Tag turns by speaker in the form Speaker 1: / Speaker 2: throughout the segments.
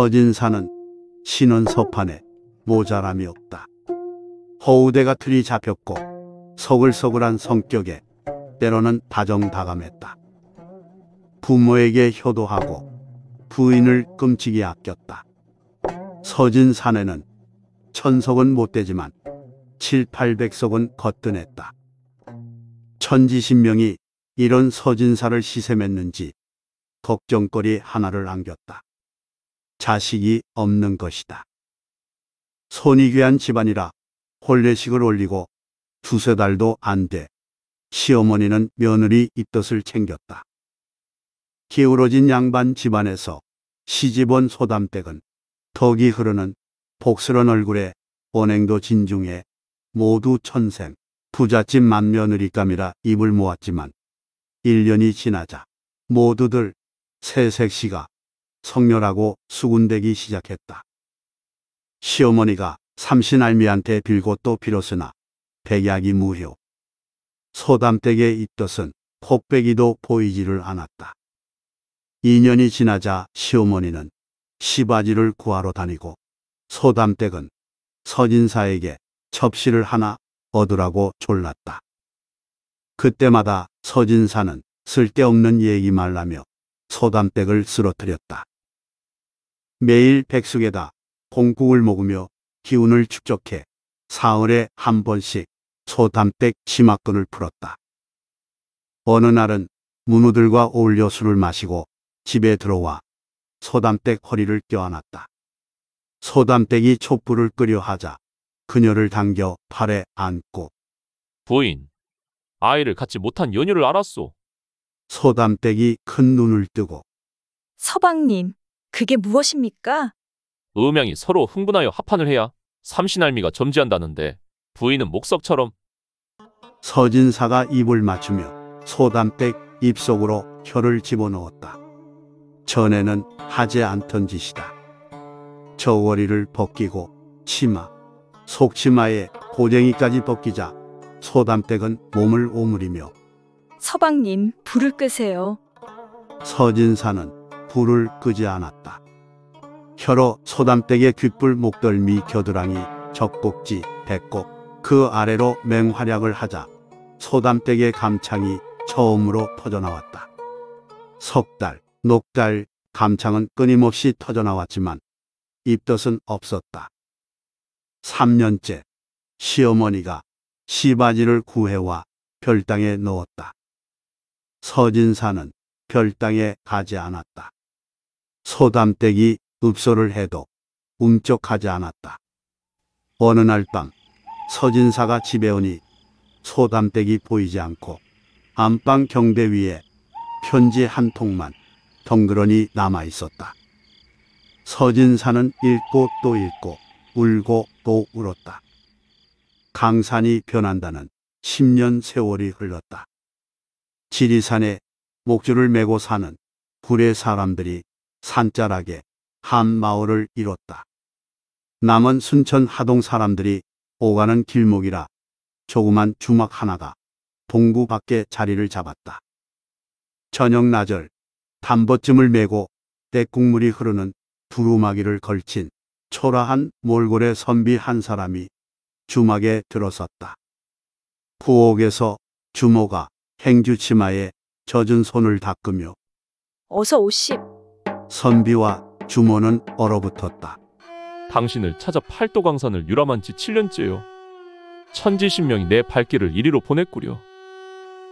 Speaker 1: 서진사는 신원 서판에 모자람이 없다. 허우대가 틀이 잡혔고 서글서글한 성격에 때로는 다정다감했다. 부모에게 효도하고 부인을 끔찍이 아꼈다. 서진 사내는 천석은 못되지만 7, 800석은 거뜬했다. 천지신명이 이런 서진사를 시샘했는지 걱정거리 하나를 안겼다. 자식이 없는 것이다. 손이 귀한 집안이라 혼례식을 올리고 두세 달도 안 돼 시어머니는 며느리 입덧을 챙겼다. 기울어진 양반 집안에서 시집온 소담댁은 덕이 흐르는 복스런 얼굴에 언행도 진중해 모두 천생 부잣집 맏며느리감이라 입을 모았지만 1년이 지나자 모두들 새색시가 성멸하고 수군대기 시작했다. 시어머니가 삼신 알미한테 빌고 또 빌었으나 백약이 무효. 소담댁의 입덧은 콧배기도 보이지를 않았다. 2년이 지나자 시어머니는 시바지를 구하러 다니고 소담댁은 서진사에게 첩시를 하나 얻으라고 졸랐다. 그때마다 서진사는 쓸데없는 얘기 말라며 소담댁을 쓰러뜨렸다. 매일 백숙에다 공국을 먹으며 기운을 축적해 사흘에 한 번씩 소담댁 치마끈을 풀었다. 어느 날은 문우들과 어울려 술을 마시고 집에 들어와 소담댁 허리를 껴안았다. 소담댁이 촛불을 끄려 하자 그녀를 당겨 팔에 안고
Speaker 2: 부인, 아이를 갖지 못한 연유를 알았소.
Speaker 1: 소담댁이 큰 눈을 뜨고
Speaker 3: 서방님, 그게 무엇입니까?
Speaker 2: 음양이 서로 흥분하여 합판을 해야 삼신할미가 점지한다는데 부인은 목석처럼
Speaker 1: 서진사가 입을 맞추며 소담백 입속으로 혀를 집어넣었다. 전에는 하지 않던 짓이다. 저고리를 벗기고 치마, 속치마에 고쟁이까지 벗기자 소담백은 몸을 오므리며
Speaker 3: 서방님, 불을 끄세요.
Speaker 1: 서진사는 불을 끄지 않았다. 혀로 소담댁의 귓불 목덜미 겨드랑이 젖꼭지 배꼽 그 아래로 맹활약을 하자 소담댁의 감창이 처음으로 터져나왔다. 석달, 녹달, 감창은 끊임없이 터져나왔지만 입덧은 없었다. 3년째 시어머니가 시바지를 구해와 별당에 넣었다. 서진사는 별당에 가지 않았다. 소담댁이 읍소를 해도 움쩍하지 않았다. 어느 날 밤 서진사가 집에 오니 소담댁이 보이지 않고 안방 경배 위에 편지 한 통만 덩그러니 남아 있었다. 서진사는 읽고 또 읽고 울고 또 울었다. 강산이 변한다는 10년 세월이 흘렀다. 지리산에 목줄을 메고 사는 굴의 사람들이 산자락에 한 마을을 이뤘다. 남은 순천 하동 사람들이 오가는 길목이라 조그만 주막 하나가 동구 밖에 자리를 잡았다. 저녁 낮을 담보쯤을 메고 때국물이 흐르는 두루마기를 걸친 초라한 몰골의 선비 한 사람이 주막에 들어섰다. 부엌에서 주모가 행주 치마에 젖은 손을 닦으며
Speaker 4: 어서 오십
Speaker 1: 선비와 주모는 얼어붙었다.
Speaker 2: 당신을 찾아 팔도강산을 유람한 지 7년째요. 천지신명이
Speaker 1: 내 발길을 이리로 보냈구려.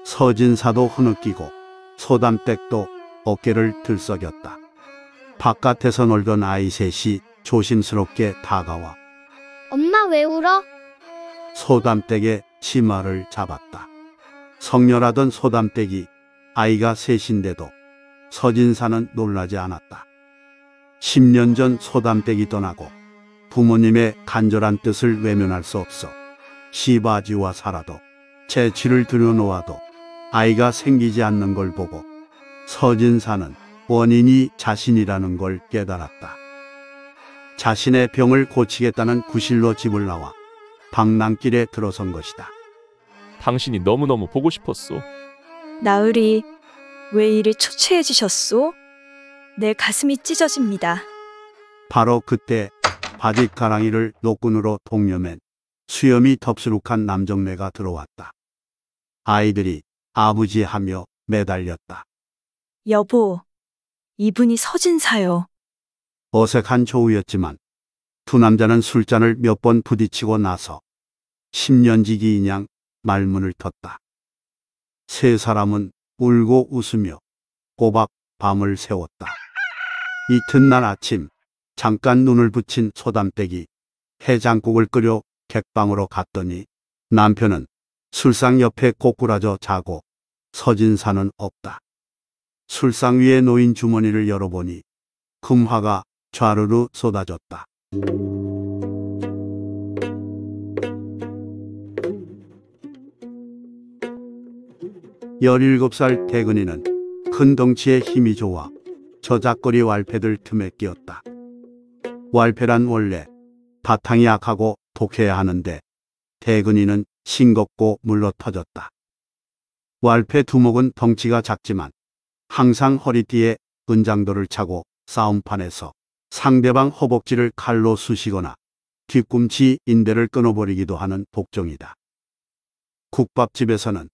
Speaker 1: 서진사도 흐느끼고 소담댁도 어깨를 들썩였다. 바깥에서 놀던 아이 셋이 조심스럽게 다가와 엄마 왜 울어? 소담댁의 치마를 잡았다. 성렬하던 소담댁이 아이가 셋인데도 서진사는 놀라지 않았다. 10년 전 소담댁이 떠나고 부모님의 간절한 뜻을 외면할 수 없어 시바지와 살아도 재치를 들여놓아도 아이가 생기지 않는 걸 보고 서진사는 원인이 자신이라는 걸 깨달았다. 자신의 병을 고치겠다는 구실로 집을 나와 방랑길에 들어선 것이다. 당신이 너무너무 보고 싶었소.
Speaker 4: 나으리 왜
Speaker 3: 이리 초췌해지셨소? 내 가슴이 찢어집니다.
Speaker 1: 바로 그때 바디 가랑이를 노끈으로 동여맨 수염이 덥수룩한 남정매가 들어왔다. 아이들이 아버지 하며 매달렸다.
Speaker 3: 여보, 이분이 서진사요.
Speaker 1: 어색한 조우였지만 두 남자는 술잔을 몇 번 부딪히고 나서 10년지기인양 말문을 텄다. 세 사람은 울고 웃으며 꼬박 밤을 새웠다. 이튿날 아침 잠깐 눈을 붙인 소담댁이 해장국을 끓여 객방으로 갔더니 남편은 술상 옆에 꼬꾸라져 자고 서진사는 없다. 술상 위에 놓인 주머니를 열어보니 금화가 좌르르 쏟아졌다. 17살 태근이는 큰 덩치에 힘이 좋아 저작거리 왈패들 틈에 끼었다. 왈패란 원래 바탕이 약하고 독해야 하는데 태근이는 싱겁고 물러터졌다. 왈패 두목은 덩치가 작지만 항상 허리띠에 은장도를 차고 싸움판에서 상대방 허벅지를 칼로 쑤시거나 뒤꿈치 인대를 끊어버리기도 하는 복종이다. 국밥집에서는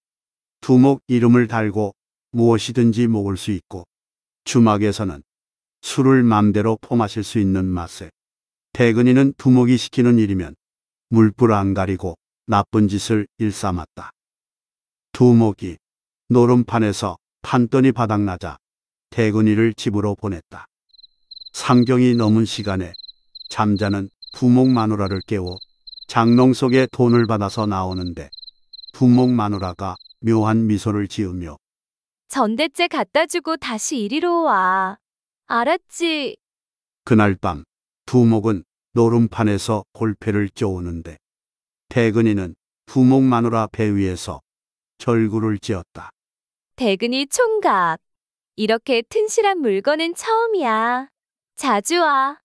Speaker 1: 두목 이름을 달고 무엇이든지 먹을 수 있고 주막에서는 술을 맘대로 퍼마실 수 있는 맛에 대근이는 두목이 시키는 일이면 물불 안 가리고 나쁜 짓을 일삼았다. 두목이 노름판에서 판돈이 바닥나자 대근이를 집으로 보냈다. 상경이 넘은 시간에 잠자는 두목 마누라를 깨워 장롱 속에 돈을 받아서 나오는데 두목 마누라가 묘한 미소를 지으며
Speaker 5: 전대째 갖다 주고 다시 이리로 와. 알았지?
Speaker 1: 그날 밤 두목은 노름판에서 골패를 쪼우는데 대근이는 두목 마누라 배 위에서 절구를 찧었다.
Speaker 5: 대근이 총각. 이렇게 튼실한 물건은 처음이야. 자주 와.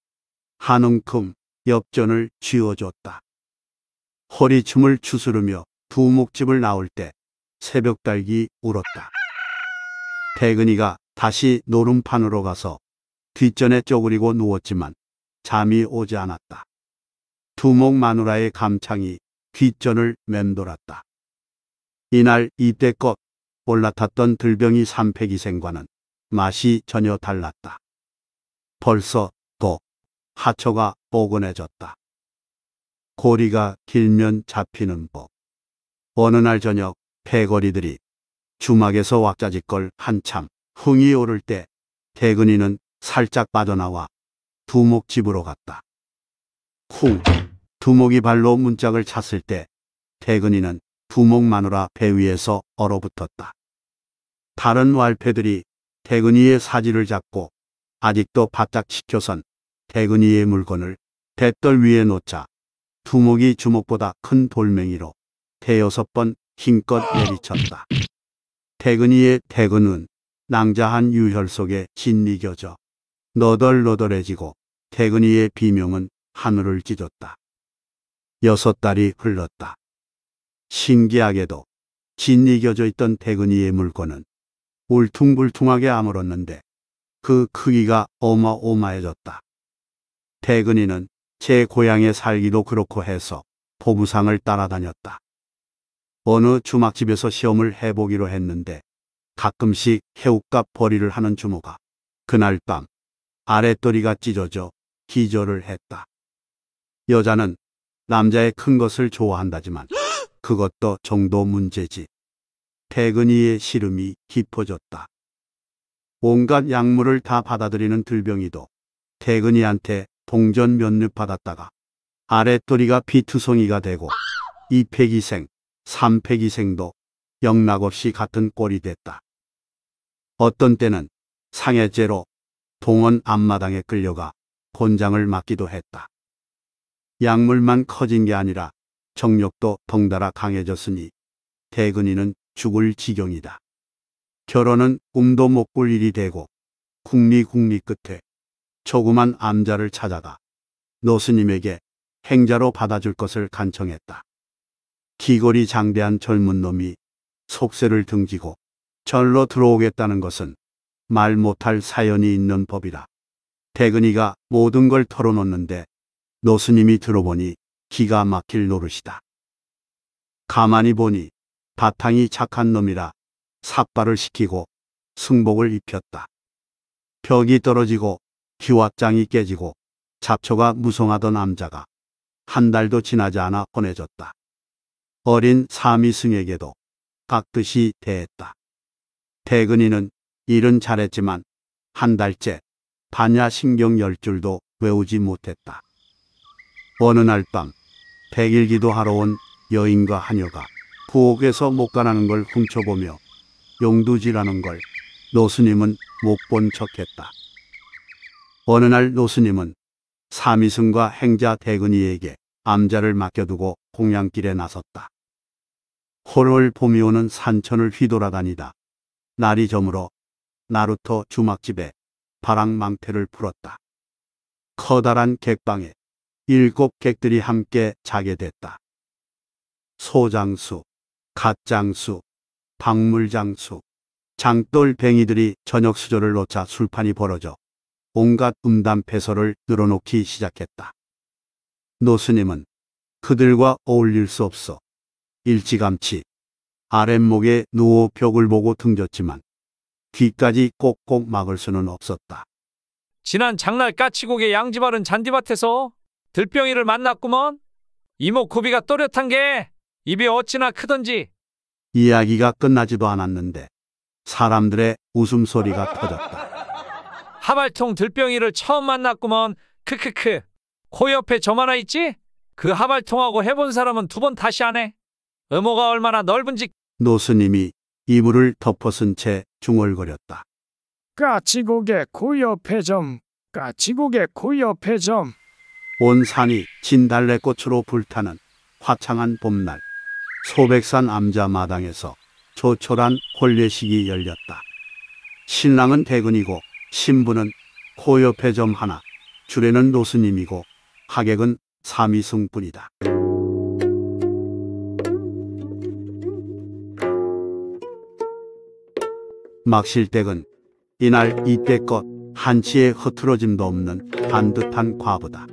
Speaker 1: 한 움큼 엽전을 쥐어줬다. 허리춤을 추스르며 두목집을 나올 때 새벽 달기 울었다. 태근이가 다시 노름판으로 가서 뒷전에 쪼그리고 누웠지만 잠이 오지 않았다. 두목 마누라의 감창이 뒷전을 맴돌았다. 이날 이때껏 올라탔던 들병이 삼패기생과는 맛이 전혀 달랐다. 벌써 또하초가 뻐근해졌다. 고리가 길면 잡히는 법. 어느 날 저녁 패거리들이 주막에서 왁자지껄 한참 흥이 오를 때태근이는 살짝 빠져나와 두목 집으로 갔다. 쿵! 두목이 발로 문짝을 찼을 때태근이는 두목 마누라 배 위에서 얼어붙었다. 다른 왈패들이 태근이의 사지를 잡고 아직도 바짝 치켜선태근이의 물건을 대떨 위에 놓자 두목이 주먹보다 큰 돌멩이로 대여섯 번 힘껏 내리쳤다. 태근이의 태근은 낭자한 유혈 속에 진리겨져 너덜너덜해지고 태근이의 비명은 하늘을 찢었다. 여섯 달이 흘렀다. 신기하게도 진리겨져 있던 태근이의 물건은 울퉁불퉁하게 아물었는데 그 크기가 어마어마해졌다. 태근이는 제 고향에 살기도 그렇고 해서 보부상을 따라다녔다. 어느 주막집에서 시험을 해보기로 했는데 가끔씩 해우값 벌이를 하는 주모가 그날 밤 아랫도리가 찢어져 기절을 했다. 여자는 남자의 큰 것을 좋아한다지만 그것도 정도 문제지. 태근이의 시름이 깊어졌다. 온갖 약물을 다 받아들이는 들병이도 태근이한테 동전 면류 받았다가 아랫도리가 비투성이가 되고 이폐기생 삼패기생도 영락없이 같은 꼴이 됐다. 어떤 때는 상해죄로 동원 앞마당에 끌려가 곤장을 맞기도 했다. 약물만 커진 게 아니라 정력도 덩달아 강해졌으니 대근이는 죽을 지경이다. 결혼은 꿈도 못 꿀 일이 되고 국리국리 끝에 조그만 암자를 찾아가 노스님에게 행자로 받아줄 것을 간청했다. 기골이 장대한 젊은 놈이 속세를 등지고 절로 들어오겠다는 것은 말 못할 사연이 있는 법이라. 대근이가 모든 걸 털어놓는데 노스님이 들어보니 기가 막힐 노릇이다. 가만히 보니 바탕이 착한 놈이라 삭발을 시키고 승복을 입혔다. 벽이 떨어지고 기왓장이 깨지고 잡초가 무성하던 남자가 한 달도 지나지 않아 보내졌다 어린 사미승에게도 깍듯이 대했다. 태근이는 일은 잘했지만 한 달째 반야 신경 열 줄도 외우지 못했다. 어느 날 밤 백일기도 하러 온 여인과 하녀가 부엌에서 목간하는 걸 훔쳐보며 용두지라는 걸 노스님은 못 본 척했다. 어느 날 노스님은 사미승과 행자 대근이에게 암자를 맡겨두고 공양길에 나섰다. 홀홀 봄이 오는 산천을 휘돌아다니다. 날이 저물어 나루토 주막집에 바람망태를 풀었다. 커다란 객방에 일곱 객들이 함께 자게 됐다. 소장수, 갓장수, 박물장수, 장돌뱅이들이 저녁 수저를 놓자 술판이 벌어져 온갖 음담패설을 늘어놓기 시작했다. 노스님은 그들과 어울릴 수 없어 일찌감치 아랫목에 누워 벽을 보고 등졌지만 귀까지 꼭꼭 막을 수는 없었다. 지난 장날 까치고개 양지바른 잔디밭에서
Speaker 2: 들병이를 만났구먼. 이목구비가 또렷한 게 입이 어찌나 크던지.
Speaker 1: 이야기가 끝나지도 않았는데 사람들의 웃음소리가 터졌다.
Speaker 2: 하발통 들병이를 처음 만났구먼. 크크크. 코 옆에 저만 아 있지? 그 하발통하고 해본 사람은 두 번 다시 안 해. 의모가 얼마나 넓은지
Speaker 1: 노스님이 이물을 덮어쓴 채 중얼거렸다.
Speaker 5: 까치고개
Speaker 1: 코 옆에 점, 까치고개 코 옆에 점. 온 산이 진달래꽃으로 불타는 화창한 봄날 소백산 암자 마당에서 조촐한 혼례식이 열렸다. 신랑은 대근이고 신부는 코 옆에 점 하나, 주례는 노스님이고 하객은 삼이승뿐이다. 막실댁은 이날 이때껏 한치의 흐트러짐도 없는 반듯한 과부다.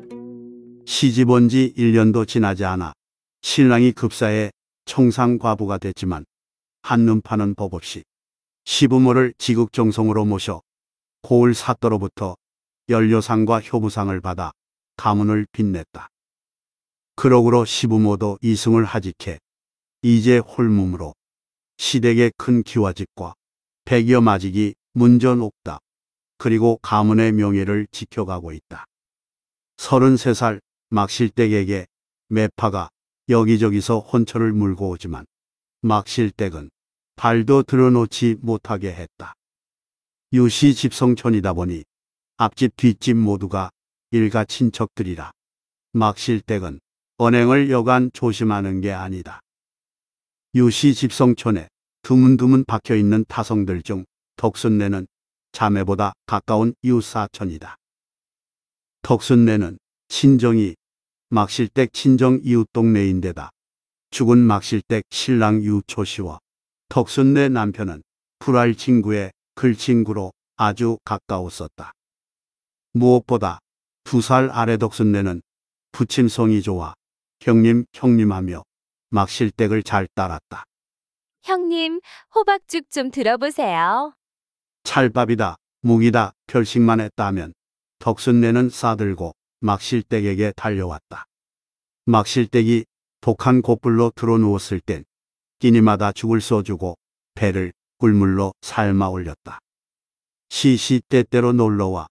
Speaker 1: 시집 온지 1년도 지나지 않아 신랑이 급사에 청상 과부가 됐지만 한눈파는 법 없이 시부모를 지극정성으로 모셔 고을 사또로부터 연료상과 효부상을 받아 가문을 빛냈다. 그러므로 시부모도 이승을 하직해 이제 홀몸으로 시댁의 큰 기와집과 백여 마직이 문전옥답 그리고 가문의 명예를 지켜가고 있다. 33살 막실댁에게 매파가 여기저기서 혼처를 물고 오지만 막실댁은 발도 들여놓지 못하게 했다. 유시 집성촌이다 보니 앞집 뒷집 모두가 일가 친척들이라 막실댁은 언행을 여간 조심하는 게 아니다. 유시 집성촌에 두문두문 박혀있는 타성들 중 덕순내는 자매보다 가까운 이웃사촌이다. 덕순내는 친정이 막실댁 친정 이웃 동네인데다 죽은 막실댁 신랑 유초시와 덕순내 남편은 불알 친구의 글친구로 아주 가까웠었다. 무엇보다 두 살 아래 덕순내는 부침성이 좋아 형님 형님하며 막실댁을 잘 따랐다.
Speaker 5: 형님, 호박죽 좀 들어보세요.
Speaker 1: 찰밥이다, 묵이다, 결식만 했다면 덕순내는 싸들고 막실댁에게 달려왔다. 막실댁이 독한 곧불로 들어누웠을 땐 끼니마다 죽을 써주고 배를 꿀물로 삶아 올렸다. 시시때때로 놀러와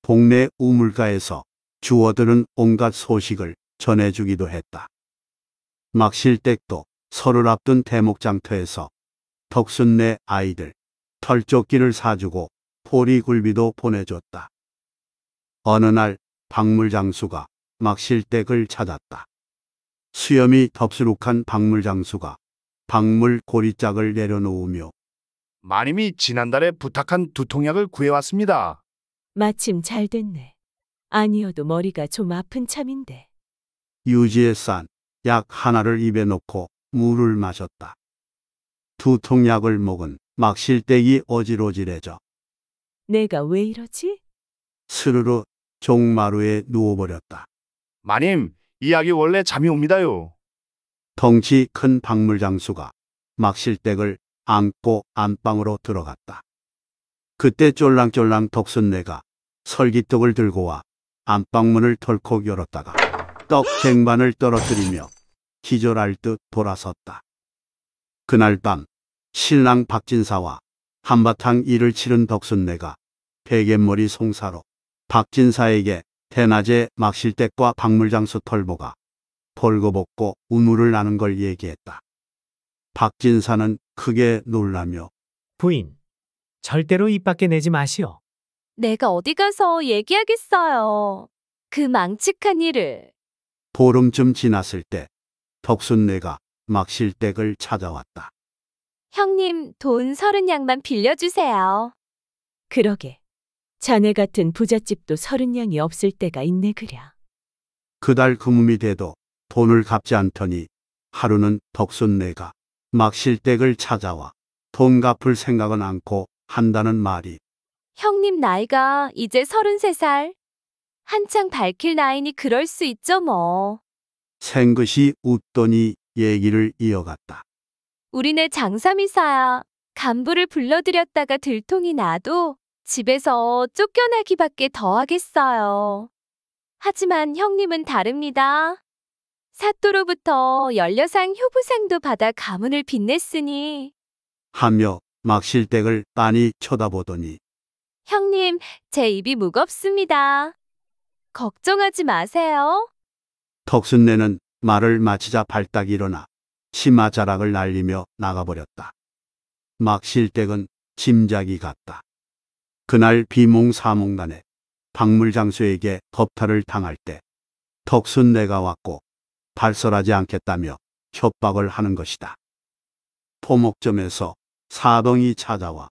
Speaker 1: 동네 우물가에서 주워들은 온갖 소식을 전해주기도 했다. 막실댁도 설를 앞둔 대목장터에서 덕순네 아이들 털조끼를 사주고 포리굴비도 보내줬다. 어느 날 박물장수가 막실댁을 찾았다. 수염이 덥수룩한 박물장수가 박물 고리짝을 내려놓으며 마님이 지난달에 부탁한 두통약을 구해왔습니다.
Speaker 4: 마침 잘 됐네. 아니어도 머리가 좀 아픈 참인데.
Speaker 1: 유지에 싼 약 하나를 입에 넣고 물을 마셨다. 두통약을 먹은 막실대기 어지러지해져
Speaker 4: 내가 왜 이러지?
Speaker 1: 스르르 종마루에 누워버렸다. 마님, 이 약이 원래 잠이 옵니다요. 덩치 큰 박물장수가 막실댁을 안고 안방으로 들어갔다. 그때 쫄랑쫄랑 덕순내가 설기떡을 들고 와 안방문을 덜컥 열었다가 떡 쟁반을 떨어뜨리며 기절할 듯 돌아섰다. 그날 밤 신랑 박진사와 한바탕 일을 치른 덕순내가 베갯머리 송사로 박진사에게 대낮에 막실댁과 박물장수 털보가 벌거벗고 우물을 나는 걸 얘기했다. 박진사는 크게 놀라며
Speaker 2: 부인, 절대로 입 밖에 내지
Speaker 4: 마시오.
Speaker 5: 내가 어디 가서 얘기하겠어요. 그 망측한 일을.
Speaker 1: 보름쯤 지났을 때 덕순네가 막실댁을 찾아왔다.
Speaker 5: 형님, 돈 서른 양만 빌려주세요.
Speaker 4: 그러게. 자네 같은 부잣집도 서른 양이 없을 때가 있네 그랴.
Speaker 1: 그달 금음이 돼도 돈을 갚지 않더니 하루는 덕순네가 막실댁을 찾아와 돈 갚을 생각은 않고 한다는 말이
Speaker 5: 형님 나이가 이제 서른세 살. 한창 밝힐 나이니 그럴 수 있죠 뭐.
Speaker 1: 생것이 웃더니 얘기를 이어갔다.
Speaker 5: 우리네 장삼이사야. 간부를 불러들였다가 들통이 나도 집에서 쫓겨나기밖에 더하겠어요. 하지만 형님은 다릅니다. 사또로부터 연려상 효부상도 받아 가문을 빛냈으니
Speaker 1: 하며 막실댁을 빤히 쳐다보더니
Speaker 5: 형님, 제 입이 무겁습니다. 걱정하지 마세요.
Speaker 1: 덕순내는 말을 마치자 발딱 일어나 치마 자락을 날리며 나가버렸다. 막 실댁은 짐작이 갔다. 그날 비몽사몽간에 박물장수에게 겁탈을 당할 때 덕순내가 왔고 발설하지 않겠다며 협박을 하는 것이다. 포목점에서 사동이 찾아와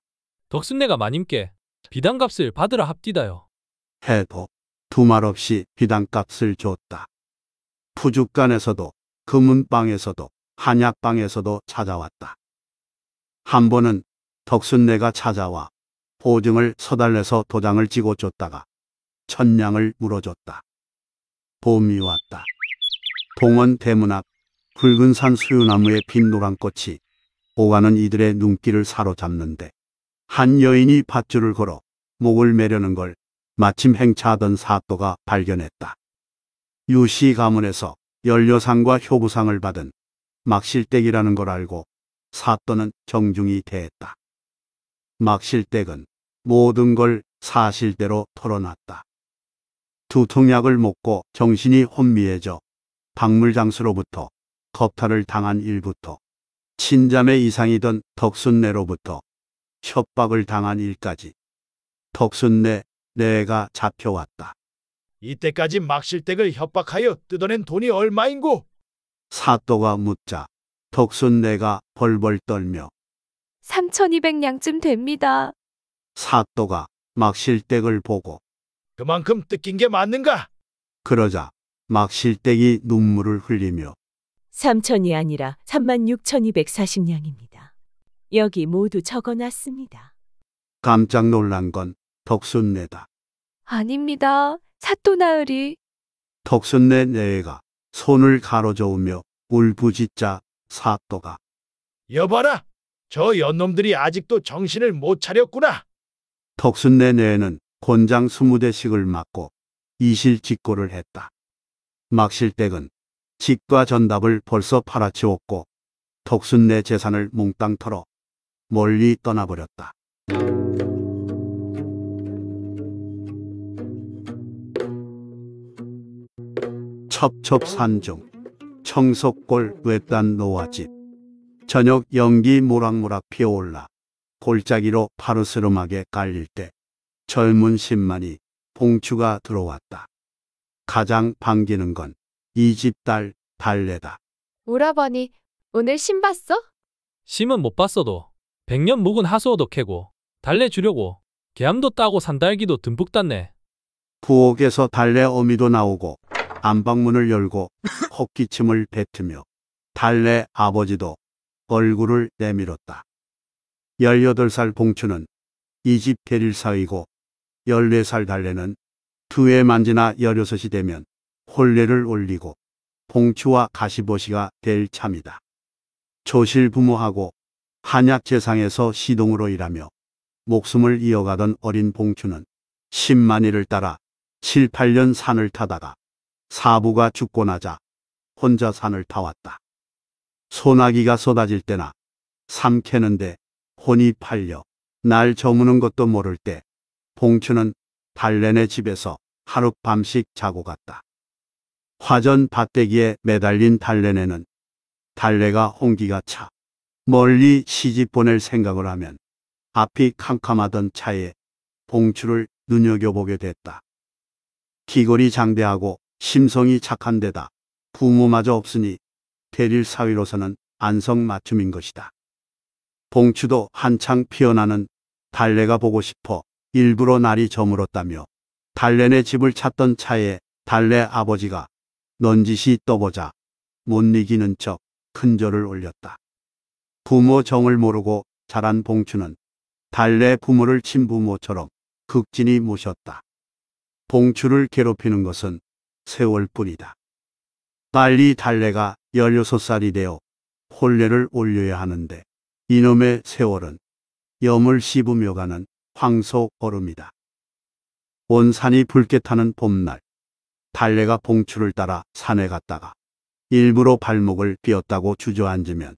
Speaker 2: 덕순내가 마님께 비단값을 받으라 합디다요.
Speaker 1: 해도 두말 없이 비단값을 줬다. 푸죽간에서도 금은방에서도 한약방에서도 찾아왔다. 한 번은 덕순내가 찾아와 보증을 서달래서 도장을 찍어 줬다가 천냥을 물어줬다. 봄이 왔다. 동원 대문 앞 붉은 산 수유나무의 빈 노란꽃이 오가는 이들의 눈길을 사로잡는데 한 여인이 밧줄을 걸어 목을 매려는 걸 마침 행차하던 사또가 발견했다. 유씨 가문에서 연료상과 효부상을 받은 막실댁이라는 걸 알고 사또는 정중히 대했다. 막실댁은 모든 걸 사실대로 털어놨다. 두통약을 먹고 정신이 혼미해져 박물장수로부터 겁탈을 당한 일부터 친자매 이상이던 덕순내로부터 협박을 당한 일까지 덕순내 내가 잡혀왔다. 이때까지 막실댁을 협박하여 뜯어낸 돈이 얼마인고? 사또가 묻자 덕순내가 벌벌 떨며
Speaker 5: 3,200냥쯤 됩니다.
Speaker 1: 사또가 막실댁을 보고
Speaker 2: 그만큼 뜯긴 게 맞는가?
Speaker 1: 그러자 막실댁이 눈물을 흘리며
Speaker 4: 3천이 아니라 36,240냥입니다. 여기 모두 적어놨습니다.
Speaker 1: 깜짝 놀란 건 덕순내다.
Speaker 4: 아닙니다. 사또나으리
Speaker 1: 덕순네 내외가 손을 가로저으며 울부짖자 사또가 여봐라! 저 연놈들이 아직도 정신을 못 차렸구나! 덕순네 내외는 권장 스무 대씩을 맞고 이실직고를 했다. 막실댁은 집과 전답을 벌써 팔아치웠고 덕순네 재산을 몽땅 털어 멀리 떠나버렸다. 첩첩산중 청석골 외딴 노아집 저녁 연기 모락모락 피어올라 골짜기로 파르스름하게 깔릴 때 젊은 신만이 봉추가 들어왔다. 가장 반기는 건 이 집 딸 달래다.
Speaker 5: 오라버니, 오늘 신 봤어?
Speaker 2: 심은 못 봤어도 백년 묵은 하수어도 캐고 달래 주려고 개암도 따고 산딸기도 듬뿍 땄네.
Speaker 1: 부엌에서 달래 어미도 나오고 안방문을 열고 헛기침을 뱉으며 달래 아버지도 얼굴을 내밀었다. 18살 봉춘은 이집 대릴 사이고 14살 달래는 두해 만지나 16이 되면 홀례를 올리고 봉추와 가시보시가 될 참이다. 조실 부모하고 한약재상에서 시동으로 일하며 목숨을 이어가던 어린 봉추는 0만이를 따라 7, 8년 산을 타다가 사부가 죽고 나자 혼자 산을 타왔다. 소나기가 쏟아질 때나 삼 캐는데 혼이 팔려 날 저무는 것도 모를 때 봉추는 달래네 집에서 하룻밤씩 자고 갔다. 화전 밭대기에 매달린 달래네는 달래가 홍기가 차 멀리 시집 보낼 생각을 하면 앞이 캄캄하던 차에 봉추를 눈여겨보게 됐다. 기골이 장대하고 심성이 착한 데다 부모마저 없으니 대릴 사위로서는 안성맞춤인 것이다. 봉추도 한창 피어나는 달래가 보고 싶어 일부러 날이 저물었다며 달래네 집을 찾던 차에 달래 아버지가 넌지시 떠보자 못 이기는 척 큰절을 올렸다. 부모 정을 모르고 자란 봉추는 달래 부모를 친부모처럼 극진히 모셨다. 봉추를 괴롭히는 것은 세월뿐이다. 빨리 달래가 16살이 되어 혼례를 올려야 하는데 이놈의 세월은 염을 씹으며 가는 황소 얼음이다. 온 산이 붉게 타는 봄날 달래가 봉추를 따라 산에 갔다가 일부러 발목을 삐었다고 주저앉으면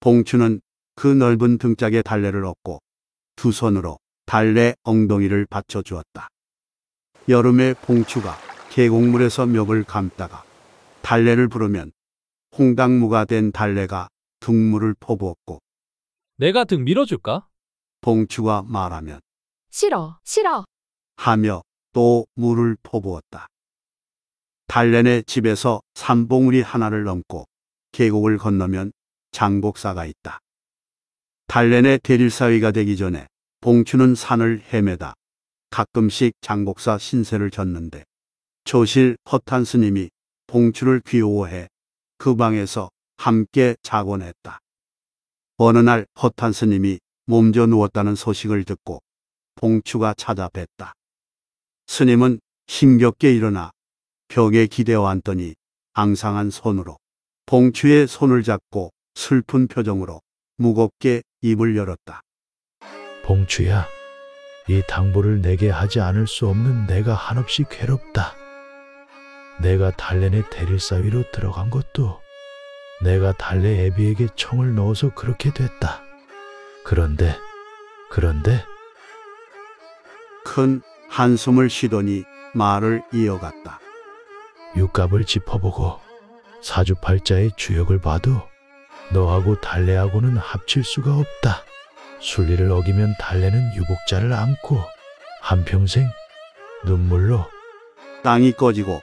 Speaker 1: 봉추는 그 넓은 등짝에 달래를 얻고 두 손으로 달래 엉덩이를 받쳐주었다. 여름에 봉추가 계곡물에서 멱을 감다가 달래를 부르면 홍당무가 된 달래가 등물을 퍼부었고
Speaker 2: 내가 등 밀어줄까?
Speaker 1: 봉추가 말하면
Speaker 4: 싫어,
Speaker 5: 싫어.
Speaker 1: 하며 또 물을 퍼부었다. 달래네 집에서 산봉우리 하나를 넘고 계곡을 건너면 장복사가 있다. 달래네 대릴사위가 되기 전에 봉추는 산을 헤매다 가끔씩 장복사 신세를 졌는데 조실 허탄 스님이 봉추를 귀호해 그 방에서 함께 자곤 했다. 어느 날 허탄 스님이 몸져 누웠다는 소식을 듣고 봉추가 찾아뵀다. 스님은 힘겹게 일어나 벽에 기대어 앉더니 앙상한 손으로 봉추의 손을 잡고 슬픈 표정으로 무겁게 입을 열었다. 봉추야, 이 당부를 내게 하지 않을 수 없는 내가 한없이 괴롭다. 내가 달래네 대릴 사위로 들어간 것도 내가 달래 애비에게 청을 넣어서 그렇게 됐다. 그런데, 그런데 큰 한숨을 쉬더니 말을 이어갔다. 육갑을 짚어보고 사주팔자의 주역을 봐도 너하고 달래하고는 합칠 수가 없다. 순리를 어기면 달래는 유복자를 안고 한평생 눈물로 땅이 꺼지고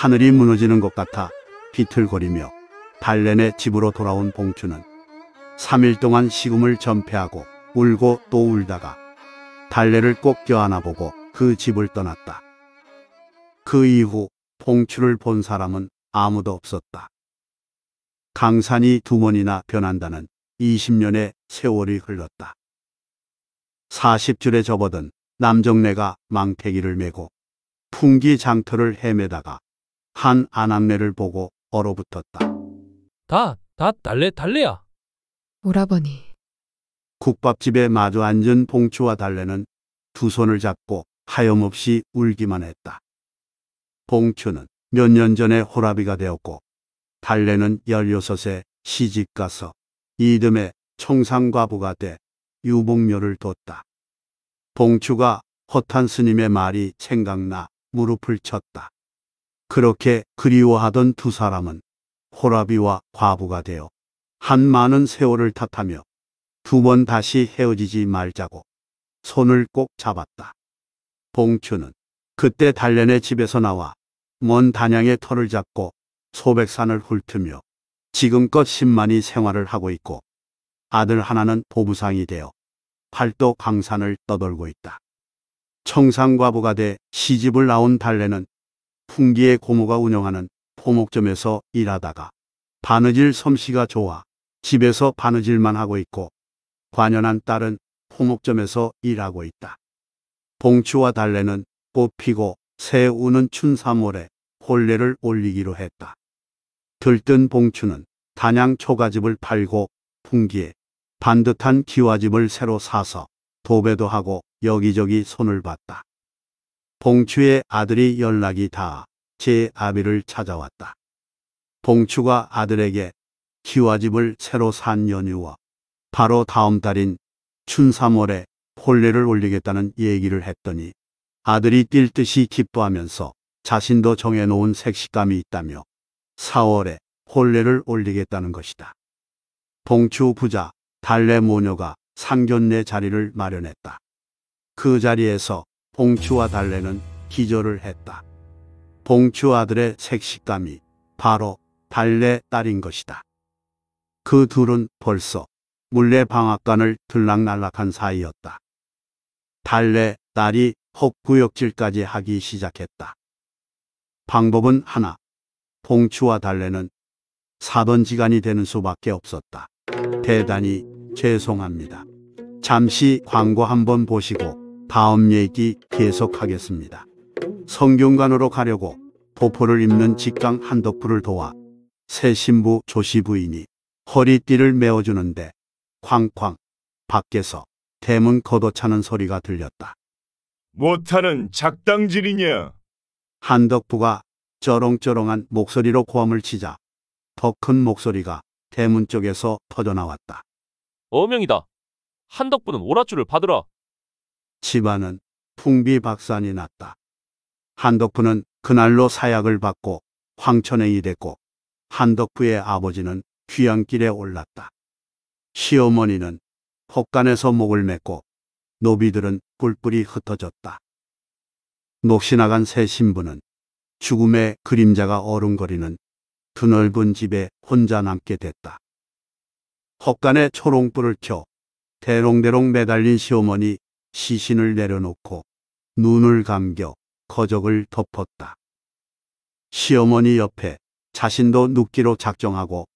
Speaker 1: 하늘이 무너지는 것 같아 비틀거리며 달래내 집으로 돌아온 봉추는 3일 동안 시금을 전폐하고 울고 또 울다가 달래를 꼭 껴안아보고 그 집을 떠났다. 그 이후 봉추를 본 사람은 아무도 없었다. 강산이 두 번이나 변한다는 20년의 세월이 흘렀다. 40줄에 접어든 남정네가 망태기를 메고 풍기장터를 헤매다가 한아남네를 보고 얼어붙었다.
Speaker 2: 다, 다 달래, 달래야.
Speaker 1: 오라버니. 국밥집에 마주 앉은 봉추와 달래는 두 손을 잡고 하염없이 울기만 했다. 봉추는 몇 년 전에 호라비가 되었고 달래는 16세 시집가서 이듬해 총상과부가돼 유복묘를 뒀다. 봉추가 허탄 스님의 말이 생각나 무릎을 쳤다. 그렇게 그리워하던 두 사람은 호라비와 과부가 되어 한 많은 세월을 탓하며 두 번 다시 헤어지지 말자고 손을 꼭 잡았다. 봉추는 그때 달련의 집에서 나와 먼 단양의 터를 잡고 소백산을 훑으며 지금껏 십만이 생활을 하고 있고 아들 하나는 보부상이 되어 팔도 강산을 떠돌고 있다. 청산과부가 돼 시집을 나온 달래는 풍기의 고모가 운영하는 포목점에서 일하다가 바느질 솜씨가 좋아 집에서 바느질만 하고 있고 관연한 딸은 포목점에서 일하고 있다. 봉추와 달래는 꽃 피고 새 우는 춘삼월에 혼례를 올리기로 했다. 들뜬 봉추는 단양 초가집을 팔고 풍기에 반듯한 기와집을 새로 사서 도배도 하고 여기저기 손을 봤다. 봉추의 아들이 연락이 다 제 아비를 찾아왔다. 봉추가 아들에게 기와집을 새로 산연휴와 바로 다음 달인 춘삼월에 혼례를 올리겠다는 얘기를 했더니 아들이 뛸 듯이 기뻐하면서 자신도 정해놓은 색식감이 있다며 4월에 혼례를 올리겠다는 것이다. 봉추 부자 달래 모녀가 상견례 자리를 마련했다. 그 자리에서 봉추와 달래는 기절을 했다. 봉추 아들의 색식감이 바로 달래 딸인 것이다. 그 둘은 벌써 물레 방앗간을 들락날락한 사이였다. 달래 딸이 헛구역질까지 하기 시작했다. 방법은 하나. 봉추와 달래는 사번지간이 되는 수밖에 없었다. 대단히 죄송합니다. 잠시 광고 한번 보시고 다음 얘기 계속하겠습니다. 성균관으로 가려고 도포를 입는 직강 한덕부를 도와 새 신부 조시 부인이 허리띠를 메워주는데 쾅쾅 밖에서 대문 걷어차는 소리가 들렸다. 못하는 작당질이냐? 한덕부가 쩌렁쩌렁한 목소리로 고함을 치자 더 큰 목소리가 대문 쪽에서 터져나왔다.
Speaker 2: 어명이다. 한덕부는 오라주를 받으라.
Speaker 1: 집안은 풍비박산이 났다. 한덕부는 그날로 사약을 받고 황천에 일했고 한덕부의 아버지는 귀양길에 올랐다. 시어머니는 혹간에서 목을 맺고 노비들은 뿔뿔이 흩어졌다. 녹시나간 새 신부는 죽음의 그림자가 어른거리는 드넓은 집에 혼자 남게 됐다. 헛간에 초롱불을 켜 대롱대롱 매달린 시어머니 시신을 내려놓고 눈을 감겨 거적을 덮었다. 시어머니 옆에 자신도 눕기로 작정하고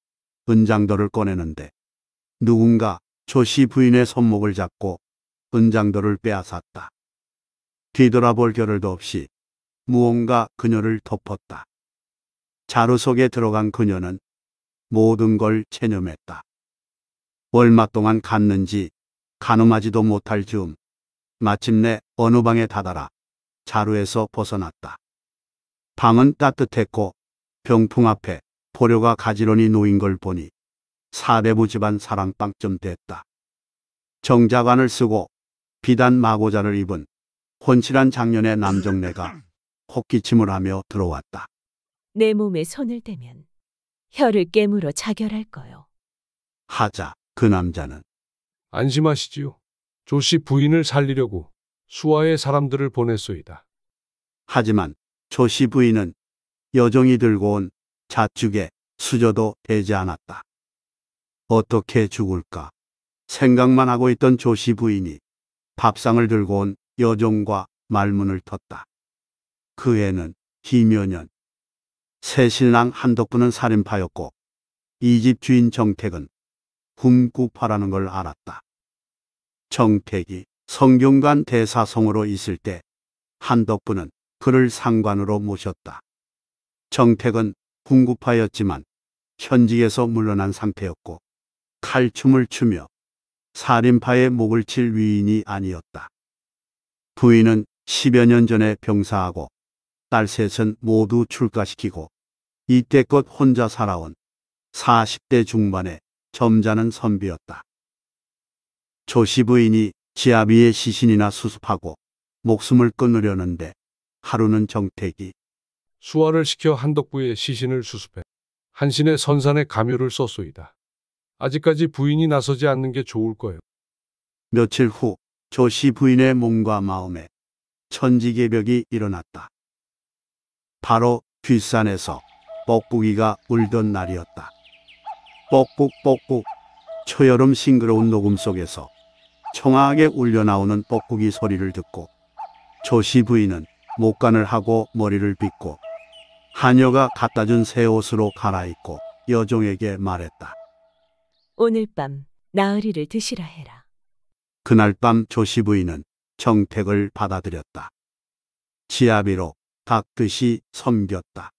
Speaker 1: 은장도를 꺼내는데 누군가 조씨 부인의 손목을 잡고 은장도를 빼앗았다. 뒤돌아볼 겨를도 없이 무언가 그녀를 덮었다. 자루 속에 들어간 그녀는 모든 걸 체념했다. 얼마 동안 갔는지 가늠하지도 못할 즈음 마침내 어느 방에 다다라 자루에서 벗어났다. 방은 따뜻했고 병풍 앞에 포료가 가지런히 놓인 걸 보니 사대부 집안 사랑방쯤 됐다. 정자관을 쓰고 비단 마고자를 입은 혼칠한 장년의 남정네가 헛기침을 하며 들어왔다.
Speaker 4: 내 몸에 손을 대면 혀를 깨물어 자결할 거요.
Speaker 1: 하자 그 남자는
Speaker 2: 안심하시지요. 조씨 부인을 살리려고 수하의 사람들을
Speaker 1: 보냈소이다. 하지만 조씨 부인은 여종이 들고 온 자축에 수저도 되지 않았다. 어떻게 죽을까 생각만 하고 있던 조씨 부인이 밥상을 들고 온 여종과 말문을 텄다. 그 애는 김여년. 새신랑 한덕분은 살인파였고 이 집 주인 정택은 굶고 파라는 걸 알았다. 정택이 성균관 대사성으로 있을 때 한덕분은 그를 상관으로 모셨다. 정택은 궁구파였지만 현직에서 물러난 상태였고 칼춤을 추며 살인파의 목을 칠 위인이 아니었다. 부인은 10여 년 전에 병사하고 딸 셋은 모두 출가시키고 이때껏 혼자 살아온 40대 중반의 점잖은 선비였다. 조 시부인이 지아비의 시신이나 수습하고 목숨을 끊으려는데 하루는 정택이
Speaker 2: 수화를 시켜 한덕부의 시신을 수습해 한신의 선산에 가묘를 썼소이다. 아직까지 부인이 나서지 않는 게 좋을 거예요.
Speaker 1: 며칠 후 조씨 부인의 몸과 마음에 천지개벽이 일어났다. 바로 뒷산에서 뻑북이가 울던 날이었다. 뻑뻑뻑북 초여름 싱그러운 녹음 속에서 청아하게 울려나오는 뻐꾸기 소리를 듣고 조시 부인은 목간을 하고 머리를 빗고 하녀가 갖다 준 새 옷으로 갈아입고 여종에게 말했다.
Speaker 4: 오늘 밤 나으리를 드시라 해라.
Speaker 1: 그날 밤 조씨 부인은 정택을 받아들였다. 지아비로 닭듯이 섬겼다.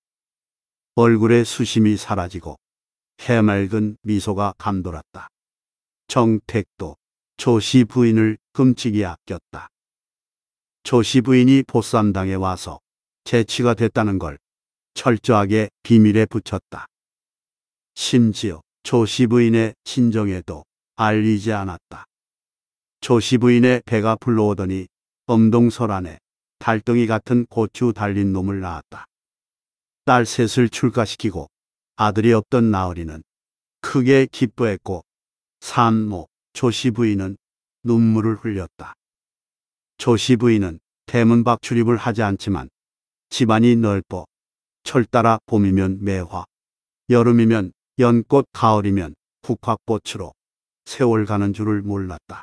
Speaker 1: 얼굴에 수심이 사라지고 해맑은 미소가 감돌았다. 정택도 조씨 부인을 끔찍이 아꼈다. 조씨 부인이 보쌈당에 와서 재치가 됐다는 걸 철저하게 비밀에 붙였다. 심지어 조씨 부인의 친정에도 알리지 않았다. 조씨 부인의 배가 불러오더니 엄동설 안에 달덩이 같은 고추 달린 놈을 낳았다. 딸 셋을 출가시키고 아들이 었던 나으리는 크게 기뻐했고 산모 조시 부인은 눈물을 흘렸다. 조시 부인은 대문 밖 출입을 하지 않지만 집안이 넓어 철 따라 봄이면 매화, 여름이면 연꽃, 가을이면 국화꽃으로 세월 가는 줄을 몰랐다.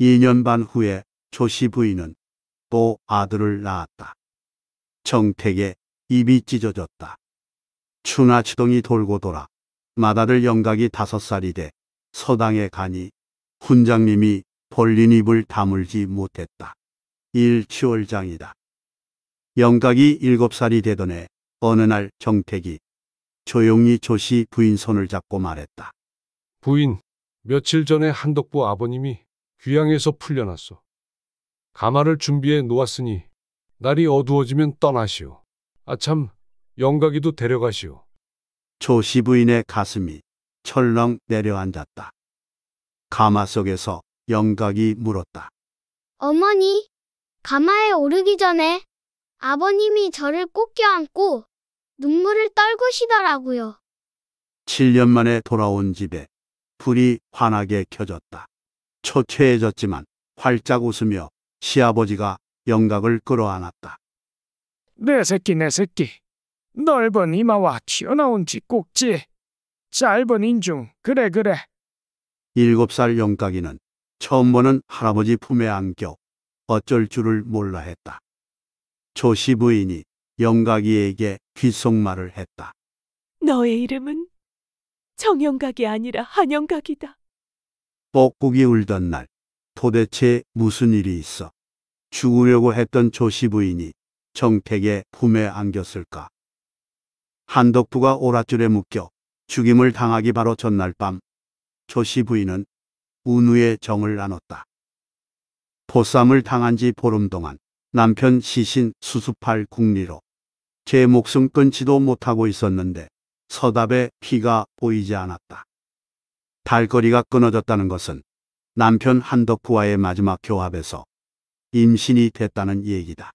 Speaker 1: 2년 반 후에 조시 부인은 또 아들을 낳았다. 정택에 입이 찢어졌다. 추나치동이 돌고 돌아 마다들 영각이 다섯 살이 돼 서당에 가니 훈장님이 벌린 입을 다물지 못했다. 일치월장이다. 영각이 일곱 살이 되던 해 어느 날 정택이 조용히 조씨 부인 손을 잡고 말했다.
Speaker 2: 부인, 며칠 전에 한덕부 아버님이 귀양에서 풀려났소.
Speaker 1: 가마를 준비해 놓았으니 날이 어두워지면
Speaker 2: 떠나시오. 아참, 영각이도 데려가시오.
Speaker 1: 조 시부인의 가슴이 철렁 내려앉았다. 가마 속에서 영각이 물었다. 어머니, 가마에 오르기 전에 아버님이 저를 꼭 껴안고 눈물을 떨구시더라고요. 7년 만에 돌아온 집에 불이 환하게 켜졌다. 초췌해졌지만 활짝 웃으며 시아버지가 영각을 끌어안았다.
Speaker 5: 내 네, 새끼, 내 네, 새끼. 넓은 이마와 튀어나온 뒷꼭지, 짧은 인중, 그래 그래.
Speaker 1: 일곱 살 영각이는 처음 보는 할아버지 품에 안겨 어쩔 줄을 몰라 했다. 조시 부인이 영각이에게 귓속말을 했다.
Speaker 4: 너의 이름은 정영각이 아니라 한영각이다.
Speaker 1: 뻐꾸이 울던 날 도대체 무슨 일이 있어 죽으려고 했던 조시 부인이 정택의 품에 안겼을까. 한덕부가 오랏줄에 묶여 죽임을 당하기 바로 전날 밤 조씨 부인은 운우의 정을 나눴다. 보쌈을 당한 지 보름 동안 남편 시신 수습할 궁리로 제 목숨 끊지도 못하고 있었는데 서답에 피가 보이지 않았다. 달거리가 끊어졌다는 것은 남편 한덕부와의 마지막 교합에서 임신이 됐다는 얘기다.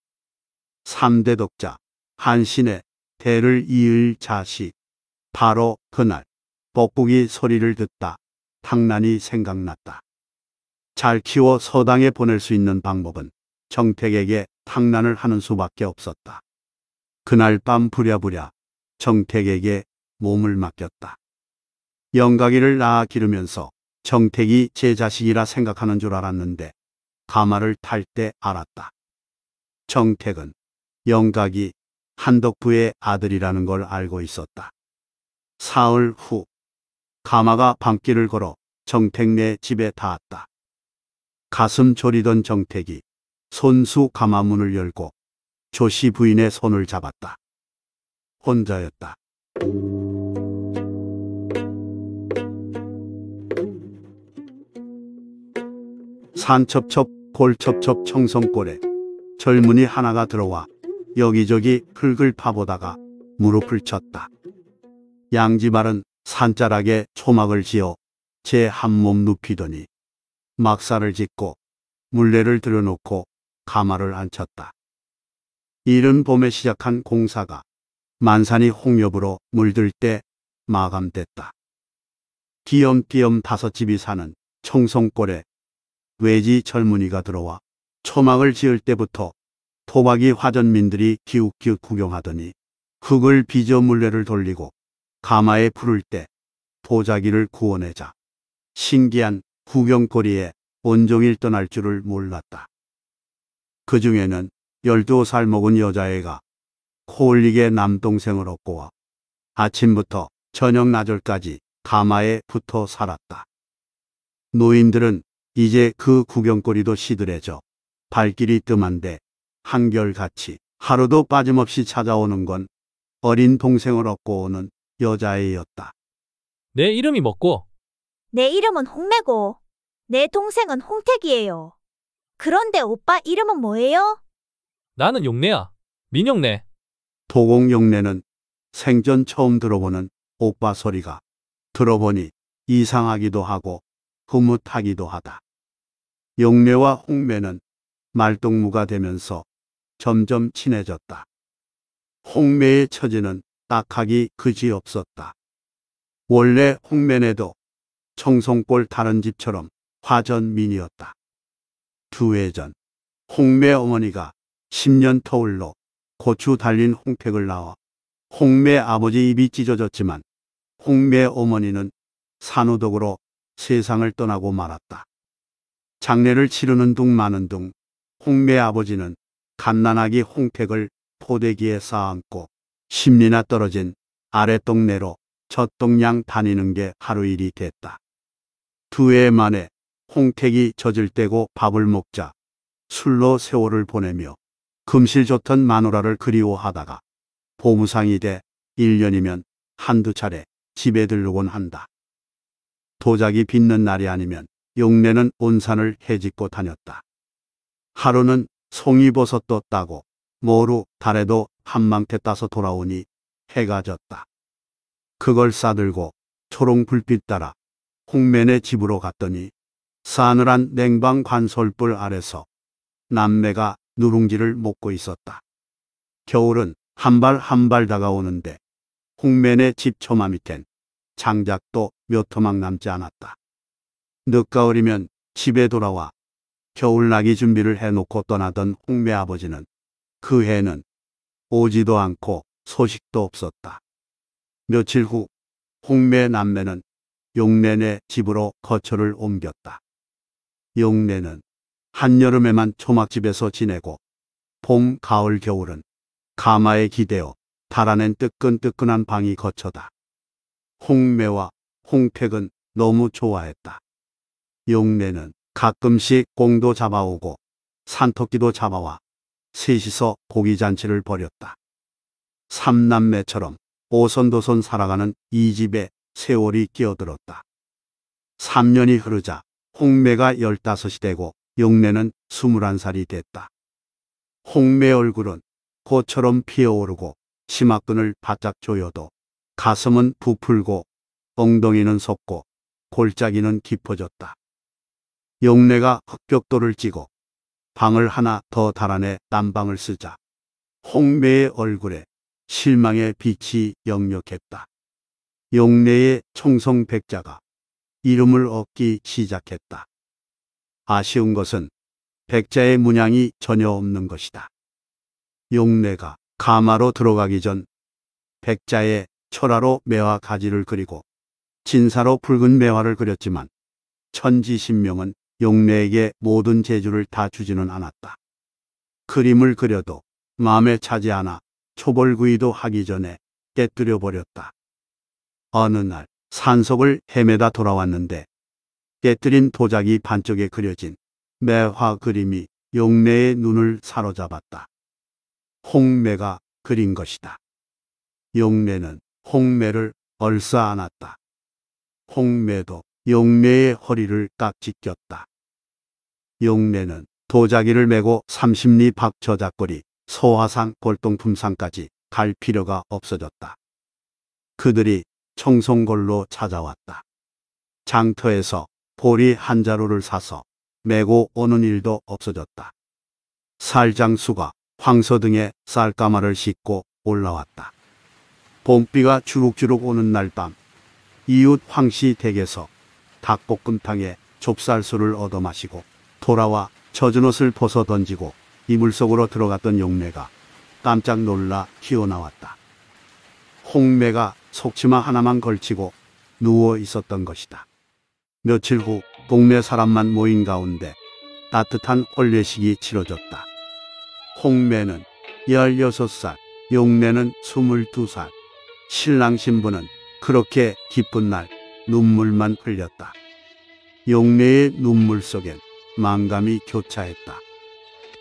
Speaker 1: 3대 독자 한신의 대를 이을 자식. 바로 그날 뻐꾸기 소리를 듣다 탕란이 생각났다. 잘 키워 서당에 보낼 수 있는 방법은 정택에게 탕란을 하는 수밖에 없었다. 그날 밤 부랴부랴 정택에게 몸을 맡겼다. 영가기를 낳아 기르면서 정택이 제 자식이라 생각하는 줄 알았는데 가마를 탈 때 알았다. 정택은 영각이 한덕부의 아들이라는 걸 알고 있었다. 사흘 후 가마가 밤길을 걸어 정택네 집에 닿았다. 가슴 졸이던 정택이 손수 가마문을 열고 조씨 부인의 손을 잡았다. 혼자였다. 산첩첩 골첩첩 청성골에 젊은이 하나가 들어와 여기저기 흙을 파보다가 무릎을 쳤다. 양지발은 산자락에 초막을 지어 제 한몸 눕히더니 막사를 짓고 물레를 들여놓고 가마를 앉혔다. 이른 봄에 시작한 공사가 만산이 홍엽으로 물들 때 마감됐다. 기엄기엄 다섯 집이 사는 청송골에 외지 젊은이가 들어와 초막을 지을 때부터 토박이 화전민들이 기웃기웃 구경하더니 흙을 빚어 물레를 돌리고 가마에 풀을 때보자기를 구워내자 신기한 구경거리에 온종일 떠날 줄을 몰랐다. 그 중에는 12살 먹은 여자애가 코올리게 남동생을 얻고 와 아침부터 저녁 나절까지 가마에 붙어 살았다. 노인들은 이제 그 구경거리도 시들해져 발길이 뜸한데 한결같이 하루도 빠짐없이 찾아오는 건 어린 동생을 업고 오는 여자애였다. 내 이름이 뭐고내
Speaker 5: 이름은 홍매고 내 동생은 홍택이에요. 그런데 오빠 이름은 뭐예요?
Speaker 2: 나는 용내야.
Speaker 1: 민용내. 도공 용내는 생전 처음 들어보는 오빠 소리가 들어보니 이상하기도 하고 흐뭇하기도 하다. 용내와 홍매는 말동무가 되면서 점점 친해졌다. 홍매의 처지는 딱하기 그지없었다. 원래 홍매네도 청송골 다른 집처럼 화전민이었다. 두 해 전 홍매 어머니가 10년 터울로 고추 달린 홍택을나아 홍매 아버지 입이 찢어졌지만 홍매 어머니는 산후독으로 세상을 떠나고 말았다. 장례를 치르는 둥 마는 둥 홍매 아버지는 갓난아기 홍택을 포대기에 쌓아앉고 0리나 떨어진 아래 동네로 젖동량 다니는 게 하루 일이 됐다. 두 해 만에 홍택이 젖을 떼고 밥을 먹자 술로 세월을 보내며 금실 좋던 마누라를 그리워하다가 보무상이 돼 1년이면 한두 차례 집에 들르곤 한다. 도자기 빚는 날이 아니면 용내는 온산을 헤집고 다녔다. 하루는 송이버섯도 따고 모루, 달에도 한망태 따서 돌아오니 해가 졌다. 그걸 싸들고 초롱 불빛 따라 홍맨의 집으로 갔더니 사늘한 냉방 관솔불 아래서 남매가 누룽지를 먹고 있었다. 겨울은 한 발 한 발 다가오는데 홍맨의 집초마 밑엔 장작도 몇 토막 남지 않았다. 늦가을이면 집에 돌아와 겨울 나기 준비를 해놓고 떠나던 홍매 아버지는 그 해는 오지도 않고 소식도 없었다. 며칠 후 홍매 남매는 용내네 집으로 거처를 옮겼다. 용내는 한여름에만 초막집에서 지내고 봄, 가을, 겨울은 가마에 기대어 달아낸 뜨끈뜨끈한 방이 거처다. 홍매와 홍택은 너무 좋아했다. 용내는 가끔씩 공도 잡아오고 산토끼도 잡아와 셋이서 고기잔치를 벌였다. 삼남매처럼 오손도손 살아가는 이 집에 세월이 끼어들었다. 3년이 흐르자 홍매가 15이 되고 영매는 21살이 됐다. 홍매 얼굴은 꽃처럼 피어오르고 치마끈을 바짝 조여도 가슴은 부풀고 엉덩이는 솟고 골짜기는 깊어졌다. 영래가 흑벽돌을 찌고 방을 하나 더 달아내 난방을 쓰자 홍매의 얼굴에 실망의 빛이 역력했다. 영래의 총성 백자가 이름을 얻기 시작했다. 아쉬운 것은 백자의 문양이 전혀 없는 것이다. 용래가 가마로 들어가기 전 백자의 철화로 매화 가지를 그리고 진사로 붉은 매화를 그렸지만 천지신명은 용례에게 모든 재주를 다 주지는 않았다. 그림을 그려도 마음에 차지 않아 초벌구이도 하기 전에 깨뜨려 버렸다. 어느 날 산속을 헤매다 돌아왔는데 깨뜨린 도자기 반쪽에 그려진 매화 그림이 용례의 눈을 사로잡았다. 홍매가 그린 것이다. 용례는 홍매를 얼싸안았다. 홍매도 용례의 허리를 깍지 꼈다. 용래는 도자기를 메고 3 0리박 저작거리 소화상 골동품상까지 갈 필요가 없어졌다. 그들이 청송골로 찾아왔다. 장터에서 보리 한 자루를 사서 메고 오는 일도 없어졌다. 살장수가 황소 등에 쌀가마를 싣고 올라왔다. 봄비가 주룩주룩 오는 날밤 이웃 황씨 댁에서 닭볶음탕에 좁쌀술을 얻어 마시고 돌아와 젖은 옷을 벗어 던지고 이물 속으로 들어갔던 용매가 깜짝 놀라 튀어나왔다. 홍매가 속치마 하나만 걸치고 누워 있었던 것이다. 며칠 후 동네 사람만 모인 가운데 따뜻한 혼례식이 치러졌다. 홍매는 16살, 용매는 22살, 신랑 신부는 그렇게 기쁜 날 눈물만 흘렸다. 용매의 눈물 속엔 망감이 교차했다.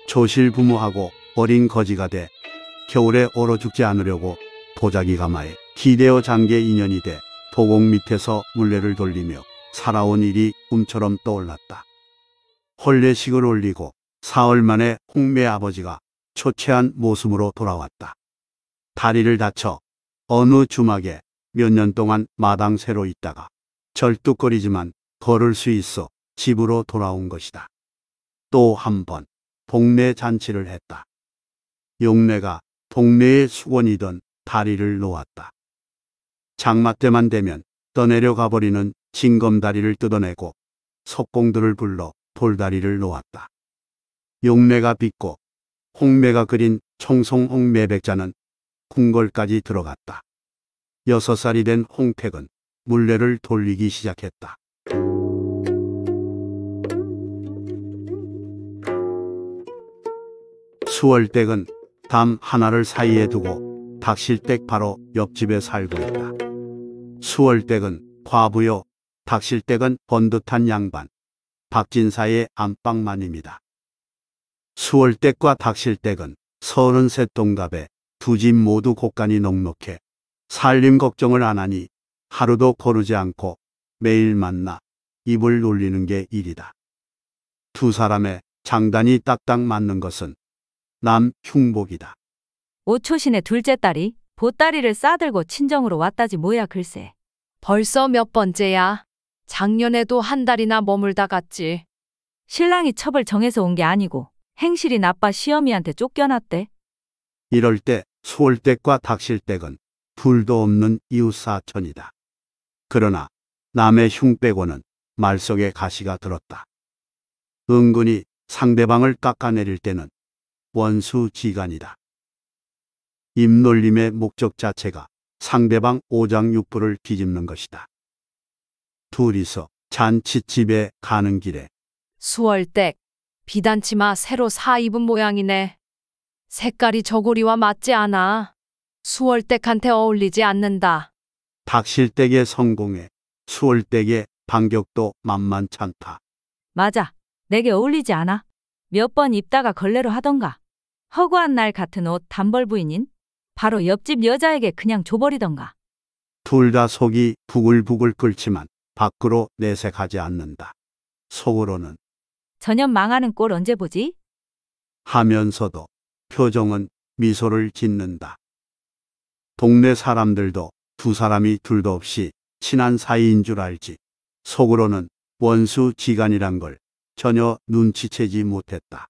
Speaker 1: 초실 부모하고 어린 거지가 돼 겨울에 얼어 죽지 않으려고 도자기 가마에 기대어 장계 인연이 돼 도공 밑에서 물레를 돌리며 살아온 일이 꿈처럼 떠올랐다. 헐례식을 올리고 사흘 만에 홍매 아버지가 초췌한 모습으로 돌아왔다. 다리를 다쳐 어느 주막에 몇 년 동안 마당새로 있다가 절뚝거리지만 걸을 수 있어 집으로 돌아온 것이다. 또 한 번 동네 잔치를 했다. 용내가 동네의 수건이던 다리를 놓았다. 장마 때만 되면 떠내려 가버리는 징검다리를 뜯어내고 석공들을 불러 돌다리를 놓았다. 용매가 빚고 홍매가 그린 청송홍 매백자는 궁궐까지 들어갔다. 여섯 살이 된 홍택은 물레를 돌리기 시작했다. 수월댁은 담 하나를 사이에 두고 닥실댁 바로 옆집에 살고 있다. 수월댁은 과부요, 닥실댁은 번듯한 양반, 박진사의 안방만입니다. 수월댁과 닥실댁은 서른셋 동갑에 두 집 모두 곳간이 넉넉해 살림 걱정을 안 하니 하루도 거르지 않고 매일 만나 입을 놀리는 게 일이다. 두 사람의 장단이 딱딱 맞는 것은 남 흉복이다.
Speaker 6: 오초신의 둘째 딸이 보따리를 싸들고 친정으로 왔다지 뭐야 글쎄. 벌써 몇 번째야. 작년에도 한 달이나 머물다
Speaker 3: 갔지. 신랑이 첩을 정해서 온 게 아니고 행실이 나빠 시어미한테 쫓겨났대.
Speaker 1: 이럴 때 소월댁과 닥실댁은 둘도 없는 이웃 사촌이다. 그러나 남의 흉 빼고는 말 속에 가시가 들었다. 은근히 상대방을 깎아내릴 때는 원수지간이다. 입놀림의 목적 자체가 상대방 오장육부를 뒤집는 것이다. 둘이서 잔치집에 가는 길에
Speaker 6: 수월댁 비단치마 새로 사 입은 모양이네. 색깔이 저고리와 맞지 않아. 수월댁한테 어울리지 않는다.
Speaker 1: 박실댁의 성공에 수월댁의 반격도 만만찮다.
Speaker 3: 맞아. 내게 어울리지 않아. 몇 번 입다가 걸레로 하던가. 허구한 날 같은 옷 단벌 부인인 바로 옆집 여자에게 그냥 줘버리던가.
Speaker 1: 둘 다 속이 부글부글 끓지만 밖으로 내색하지 않는다. 속으로는
Speaker 3: 전혀 망하는 꼴 언제 보지?
Speaker 1: 하면서도 표정은 미소를 짓는다. 동네 사람들도 두 사람이 둘도 없이 친한 사이인 줄 알지. 속으로는 원수 지간이란 걸 전혀 눈치채지 못했다.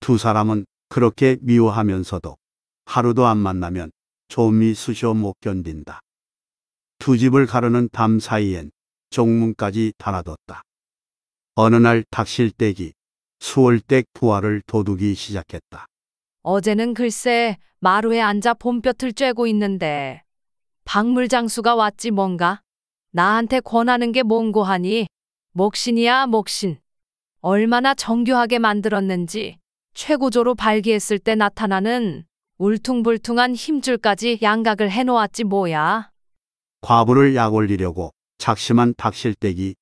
Speaker 1: 두 사람은 그렇게 미워하면서도 하루도 안 만나면 좀이 수셔못 견딘다. 두 집을 가르는 담 사이엔 종문까지 달아뒀다. 어느 날 닥실댁이 수월댁 부하를 도둑이 시작했다.
Speaker 6: 어제는 글쎄 마루에 앉아 봄볕을 쬐고 있는데 박물장수가 왔지 뭔가 나한테 권하는 게 뭔고 하니 목신이야 목신 얼마나 정교하게 만들었는지 최고조로 발기했을 때 나타나는 울퉁불퉁한 힘줄까지 양각을 해놓았지 뭐야.
Speaker 1: 과부를 약올리려고 작심한 박실댁이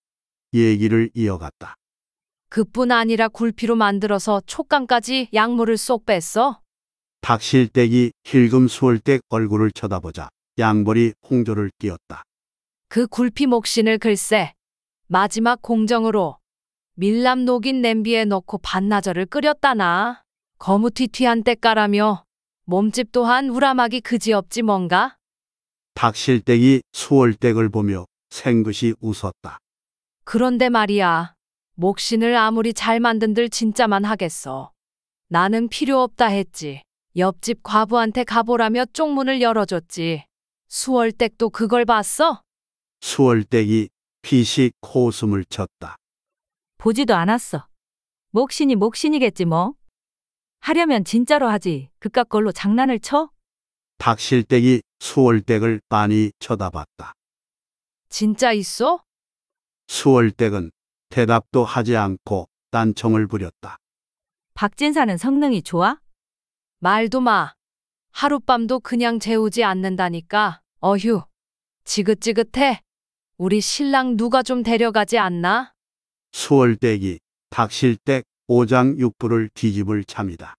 Speaker 1: 얘기를 이어갔다.
Speaker 6: 그뿐 아니라 굴피로 만들어서 촉감까지 약물을 쏙 뺐어.
Speaker 1: 박실댁이 힐금수월댁 얼굴을 쳐다보자 양벌이 홍조를 끼었다.
Speaker 6: 그 굴피 목신을 글쎄 마지막 공정으로 밀랍 녹인 냄비에 넣고 반나절을 끓였다나. 거무튀튀한 때까라며 몸집 또한 우람하기 그지없지 뭔가.
Speaker 1: 박실댁이 수월댁을 보며 생긋이 웃었다.
Speaker 6: 그런데 말이야. 목신을 아무리 잘 만든들 진짜만 하겠어. 나는 필요 없다 했지. 옆집 과부한테 가보라며 쪽문을 열어줬지. 수월댁도 그걸 봤어?
Speaker 1: 수월댁이 피식 코웃음을 쳤다.
Speaker 3: 보지도 않았어. 목신이 목신이겠지 뭐. 하려면 진짜로 하지. 그깟 걸로 장난을 쳐?
Speaker 1: 박실댁이 수월댁을 빤히 쳐다봤다.
Speaker 3: 진짜 있어?
Speaker 1: 수월댁은 대답도 하지 않고 딴청을 부렸다.
Speaker 6: 박진사는 성능이 좋아? 말도 마. 하룻밤도 그냥 재우지 않는다니까. 어휴. 지긋지긋해. 우리 신랑 누가 좀 데려가지 않나?
Speaker 1: 수월대기, 박실댁 오장육부를 뒤집을 참이다.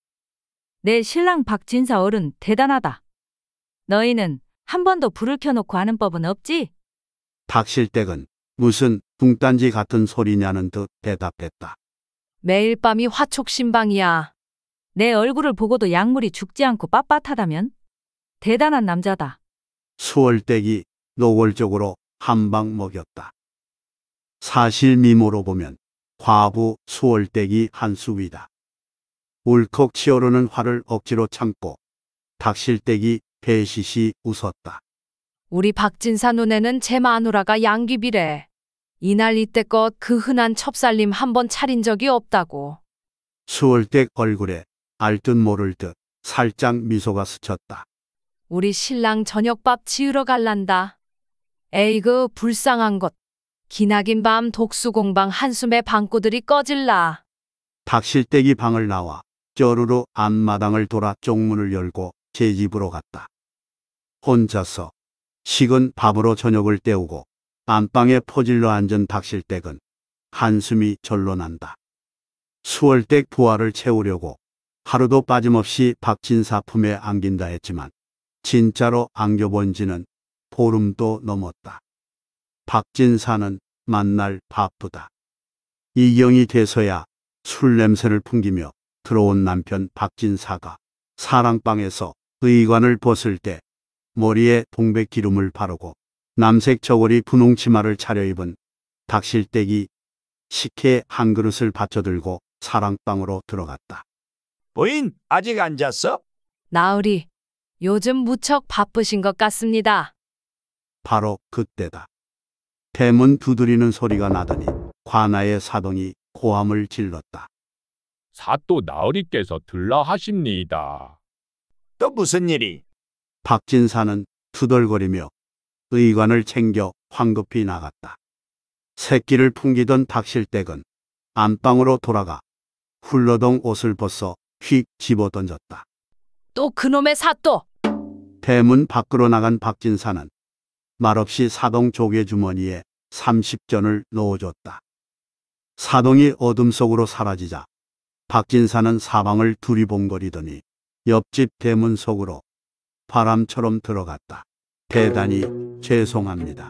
Speaker 3: 내 신랑 박진사 어른 대단하다. 너희는 한 번도 불을 켜놓고
Speaker 6: 하는 법은 없지?
Speaker 1: 박실댁은 무슨 붕단지 같은 소리냐는 듯 대답했다.
Speaker 6: 매일 밤이 화촉신방이야. 내 얼굴을 보고도
Speaker 3: 약물이 죽지 않고 빳빳하다면? 대단한 남자다.
Speaker 1: 수월대기 노골적으로 한 방 먹였다. 사실 미모로 보면 과부 수월대기 한수위다. 울컥 치어르는 화를 억지로 참고 닥실대기 배시시 웃었다.
Speaker 6: 우리 박진사 눈에는제 마누라가 양귀비래. 이날 이때껏 그 흔한 첩살림 한 번 차린 적이 없다고.
Speaker 1: 수월댁 얼굴에 알듯 모를 듯 살짝 미소가 스쳤다.
Speaker 6: 우리 신랑 저녁밥 지으러 갈란다. 에이그 불쌍한 것. 기나긴 밤 독수공방 한숨에 방구들이 꺼질라.
Speaker 1: 박실대기 방을 나와 쩌루로 앞마당을 돌아 쪽문을 열고 제 집으로 갔다. 혼자서 식은 밥으로 저녁을 때우고 안방에 퍼질러 앉은 박실댁은 한숨이 절로 난다. 수월댁 부하를 채우려고 하루도 빠짐없이 박진사 품에 안긴다 했지만 진짜로 안겨본 지는 보름도 넘었다. 박진사는 만날 바쁘다. 이경이 돼서야 술 냄새를 풍기며 들어온 남편 박진사가 사랑방에서 의관을 벗을 때 머리에 동백 기름을 바르고 남색 저고리 분홍 치마를 차려입은 닥실대기 식혜 한 그릇을 받쳐들고 사랑방으로 들어갔다. 부인
Speaker 2: 아직 안
Speaker 6: 잤어? 나으리, 요즘 무척 바쁘신 것 같습니다.
Speaker 1: 바로 그때다. 대문 두드리는 소리가 나더니 관아의 사동이 고함을 질렀다.
Speaker 2: 사또 나으리께서 들라 하십니다.
Speaker 1: 또 무슨 일이? 박진사는 투덜거리며 의관을 챙겨 황급히 나갔다. 새끼를 풍기던 닥실댁은 안방으로 돌아가 훌러덩 옷을 벗어 휙 집어던졌다.
Speaker 6: 또 그놈의 사또!
Speaker 1: 대문 밖으로 나간 박진사는 말없이 사동 조개주머니에 30전을 넣어줬다. 사동이 어둠 속으로 사라지자 박진사는 사방을 두리번거리더니 옆집 대문 속으로 바람처럼 들어갔다. 대단히 죄송합니다.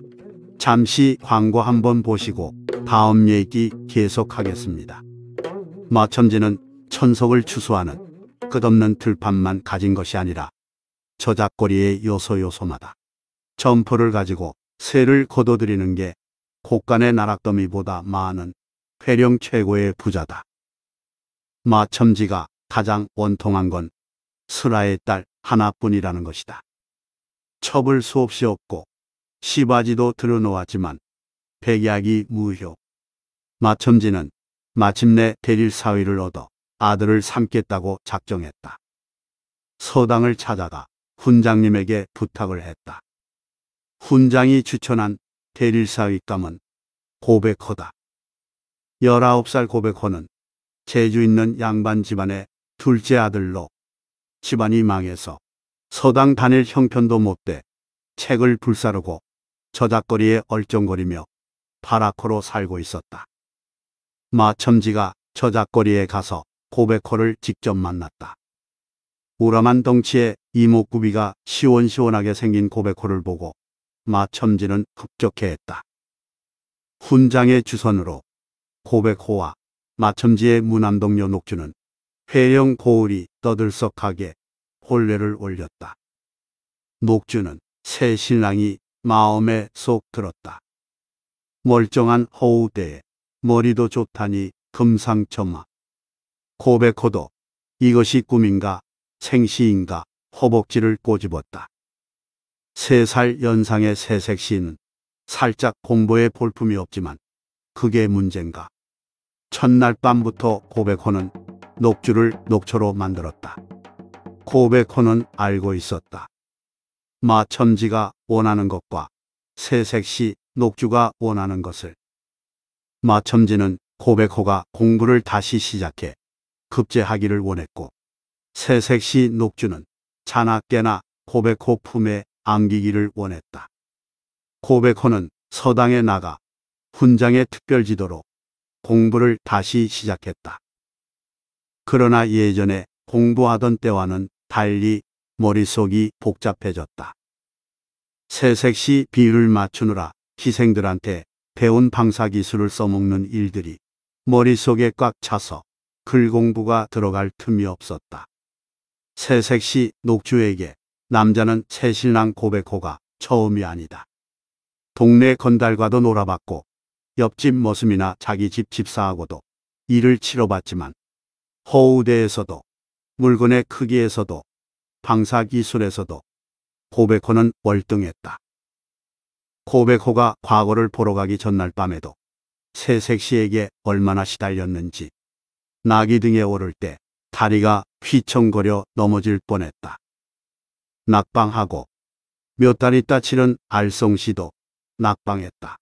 Speaker 1: 잠시 광고 한번 보시고 다음 얘기 계속하겠습니다. 마첨지는 천석을 추수하는 끝없는 들판만 가진 것이 아니라 저작거리의 요소요소마다 점포를 가지고 세를 거둬들이는 게곳간의 나락더미보다 많은 회령 최고의 부자다. 마첨지가 가장 원통한 건 스라의 딸 하나뿐이라는 것이다. 첩을 수없이 얻고 시바지도 들여놓았지만 백약이 무효. 마첨지는 마침내 대릴 사위를 얻어 아들을 삼겠다고 작정했다. 서당을 찾아가 훈장님에게 부탁을 했다. 훈장이 추천한 대릴사윗감은 고백호다. 19살 고백호는 제주 있는 양반 집안의 둘째 아들로 집안이 망해서 서당 다닐 형편도 못돼 책을 불사르고 저작거리에 얼쩡거리며 파라코로 살고 있었다. 마첨지가 저작거리에 가서 고백호를 직접 만났다. 우람한 덩치에 이목구비가 시원시원하게 생긴 고백호를 보고 마첨지는 흡족해했다. 훈장의 주선으로 고백호와 마첨지의 무남동료 녹주는 회영 고을이 떠들썩하게 혼례를 올렸다. 녹주는 새 신랑이 마음에 쏙 들었다. 멀쩡한 허우대에 머리도 좋다니 금상첨화. 고백호도 이것이 꿈인가 생시인가 허벅지를 꼬집었다. 세살 연상의 새색 시인은 살짝 공부에 볼품이 없지만 그게 문젠가. 첫날 밤부터 고백호는 녹주를 녹초로 만들었다. 고백호는 알고 있었다. 마천지가 원하는 것과 새색시 녹주가 원하는 것을. 마천지는 고백호가 공부를 다시 시작해 급제하기를 원했고 새색시 녹주는 자나 깨나 고백호 품에 안기기를 원했다. 코베코는 서당에 나가 훈장의 특별지도로 공부를 다시 시작했다. 그러나 예전에 공부하던 때와는 달리 머릿속이 복잡해졌다. 새색시 비율 맞추느라 희생들한테 배운 방사 기술을 써먹는 일들이 머릿속에 꽉 차서 글 공부가 들어갈 틈이 없었다. 새색시 녹주에게 남자는 채 신랑 고백호가 처음이 아니다. 동네 건달과도 놀아봤고 옆집 머슴이나 자기 집 집사하고도 일을 치러봤지만 허우대에서도 물건의 크기에서도 방사기술에서도 고백호는 월등했다. 고백호가 과거를 보러 가기 전날 밤에도 새색시에게 얼마나 시달렸는지 나기 등에 오를 때 다리가 휘청거려 넘어질 뻔했다. 낙방하고 몇 달 있다 치른 알송씨도 낙방했다.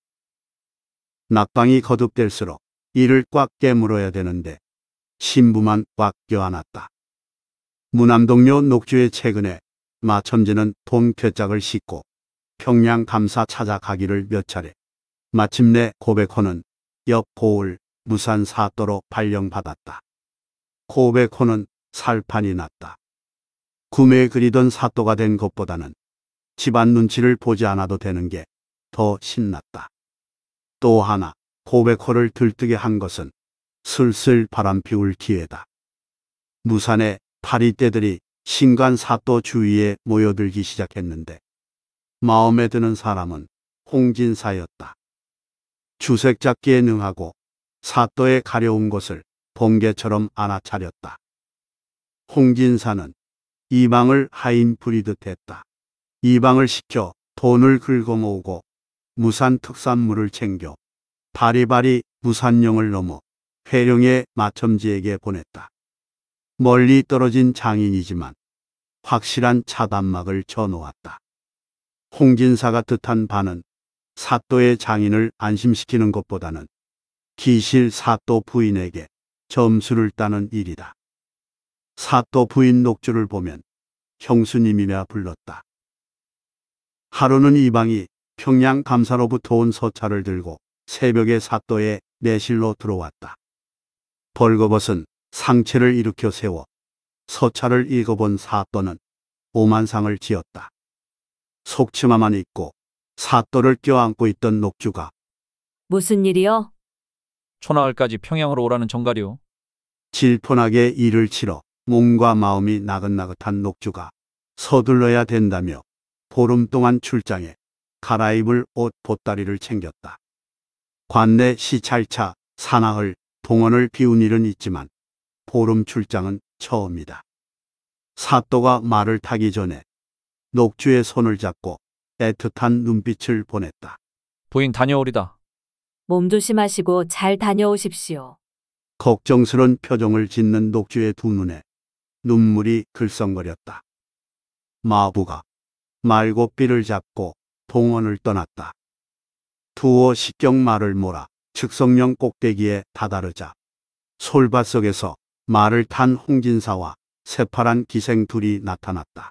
Speaker 1: 낙방이 거듭될수록 이를 꽉 깨물어야 되는데 신부만 꽉 껴안았다. 무남동료 녹주의 최근에 마첨지는 돈표짝을 싣고 평양 감사 찾아가기를 몇 차례 마침내 고백호는 옆 고을 무산 사또로 발령받았다. 고백호는 살판이 났다. 구매에 그리던 사또가 된 것보다는 집안 눈치를 보지 않아도 되는 게 더 신났다. 또 하나 고백호를 들뜨게 한 것은 슬슬 바람 피울 기회다. 무산의 파리떼들이 신간 사또 주위에 모여들기 시작했는데 마음에 드는 사람은 홍진사였다. 주색잡기에 능하고 사또의 가려운 것을 번개처럼 안아차렸다. 홍진사는 이방을 하인브리듯했다. 이방을 시켜 돈을 긁어모으고 무산 특산물을 챙겨 바리바리 무산령을 넘어 회령의 마첨지에게 보냈다. 멀리 떨어진 장인이지만 확실한 차단막을 쳐놓았다. 홍진사가 뜻한 반은 사또의 장인을 안심시키는 것보다는 기실 사또 부인에게 점수를 따는 일이다. 사또 부인 녹주를 보면 형수님이라 불렀다. 하루는 이방이 평양 감사로부터 온 서차를 들고 새벽에 사또의 내실로 들어왔다. 벌거벗은 상체를 일으켜 세워 서차를 읽어본 사또는 오만상을 지었다. 속치마만 입고 사또를 껴안고 있던 녹주가
Speaker 3: 무슨 일이요?
Speaker 1: 초나흘까지
Speaker 2: 평양으로 오라는 정가리요.
Speaker 1: 질펀하게 일을 치러 몸과 마음이 나긋나긋한 녹주가 서둘러야 된다며 보름 동안 출장에 갈아입을 옷 보따리를 챙겼다. 관내 시찰차, 사나흘 동원을 비운 일은 있지만 보름 출장은 처음이다. 사또가 말을 타기 전에 녹주의 손을 잡고 애틋한 눈빛을 보냈다. 부인 다녀오리다.
Speaker 4: 몸 조심하시고 잘 다녀오십시오.
Speaker 1: 걱정스런 표정을 짓는 녹주의 두 눈에 눈물이 글썽거렸다. 마부가 말고삐를 잡고 동원을 떠났다. 두어 식경 말을 몰아 즉석령 꼭대기에 다다르자 솔밭 속에서 말을 탄 홍진사와 새파란 기생 둘이 나타났다.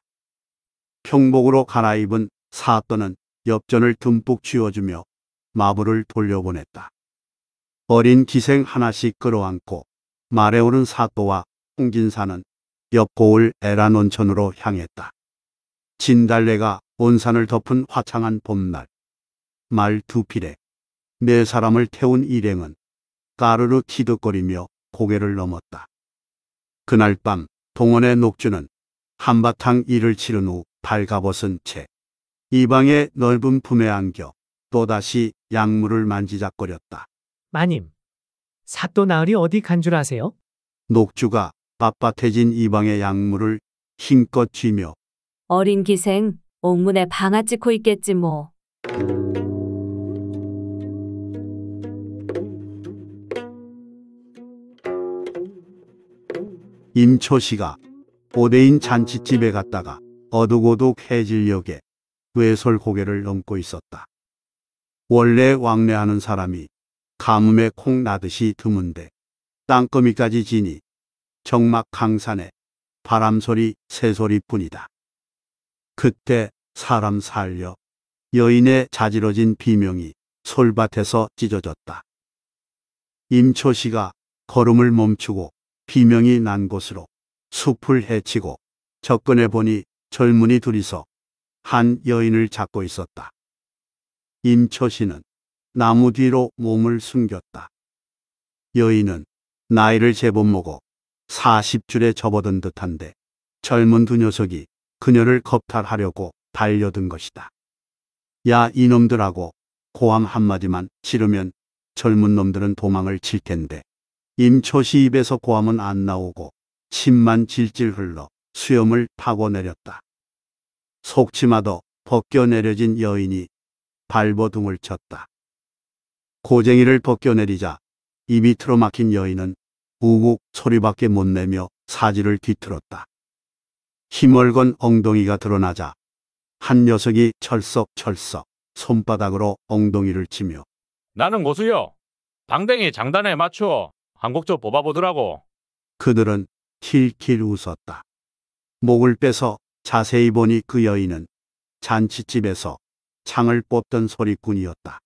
Speaker 1: 평복으로 갈아입은 사또는 엽전을 듬뿍 쥐어주며 마부를 돌려보냈다. 어린 기생 하나씩 끌어안고 말에 오른 사또와 홍진사는 옆 고을 에란 온천으로 향했다. 진달래가 온산을 덮은 화창한 봄날. 말 두 필에 네 사람을 태운 일행은 까르르 티득거리며 고개를 넘었다. 그날 밤 동원의 녹주는 한바탕 일을 치른 후 발가벗은 채 이방의 넓은 품에 안겨 또다시 약물을 만지작거렸다.
Speaker 2: 마님, 사또 나으리 어디 간 줄 아세요?
Speaker 1: 녹주가 빳빳해진 이방의 약물을 힘껏 쥐며
Speaker 3: 어린 기생 옥문에 방아 찍고 있겠지 뭐.
Speaker 1: 임초 씨가 오대인 잔치집에 갔다가 어둑어둑해질역에외설 고개를 넘고 있었다. 원래 왕래하는 사람이 가뭄에 콩 나듯이 드문데 땅거미까지 지니 정막 강산에 바람소리 새소리뿐이다. 그때 사람 살려 여인의 자지러진 비명이 솔밭에서 찢어졌다. 임초 씨가 걸음을 멈추고 비명이 난 곳으로 숲을 헤치고 접근해 보니 젊은이 둘이서 한 여인을 잡고 있었다. 임초 씨는 나무 뒤로 몸을 숨겼다. 여인은 나이를 제법 먹어 40줄에 접어든 듯한데 젊은 두 녀석이 그녀를 겁탈하려고 달려든 것이다. 야 이놈들하고 고함 한마디만 지르면 젊은 놈들은 도망을 칠 텐데 임초시 입에서 고함은 안 나오고 침만 질질 흘러 수염을 타고 내렸다. 속치마도 벗겨내려진 여인이 발버둥을 쳤다. 고쟁이를 벗겨내리자 입이 틀어막힌 여인은 우국 소리밖에 못 내며 사지를 뒤틀었다. 힘을건 엉덩이가 드러나자 한 녀석이 철썩철썩 손바닥으로 엉덩이를 치며
Speaker 2: 나는 고수요. 방댕이 장단에 맞추어 한국조 뽑아보더라고.
Speaker 1: 그들은 킬킬 웃었다. 목을 빼서 자세히 보니 그 여인은 잔치집에서 창을 뽑던 소리꾼이었다.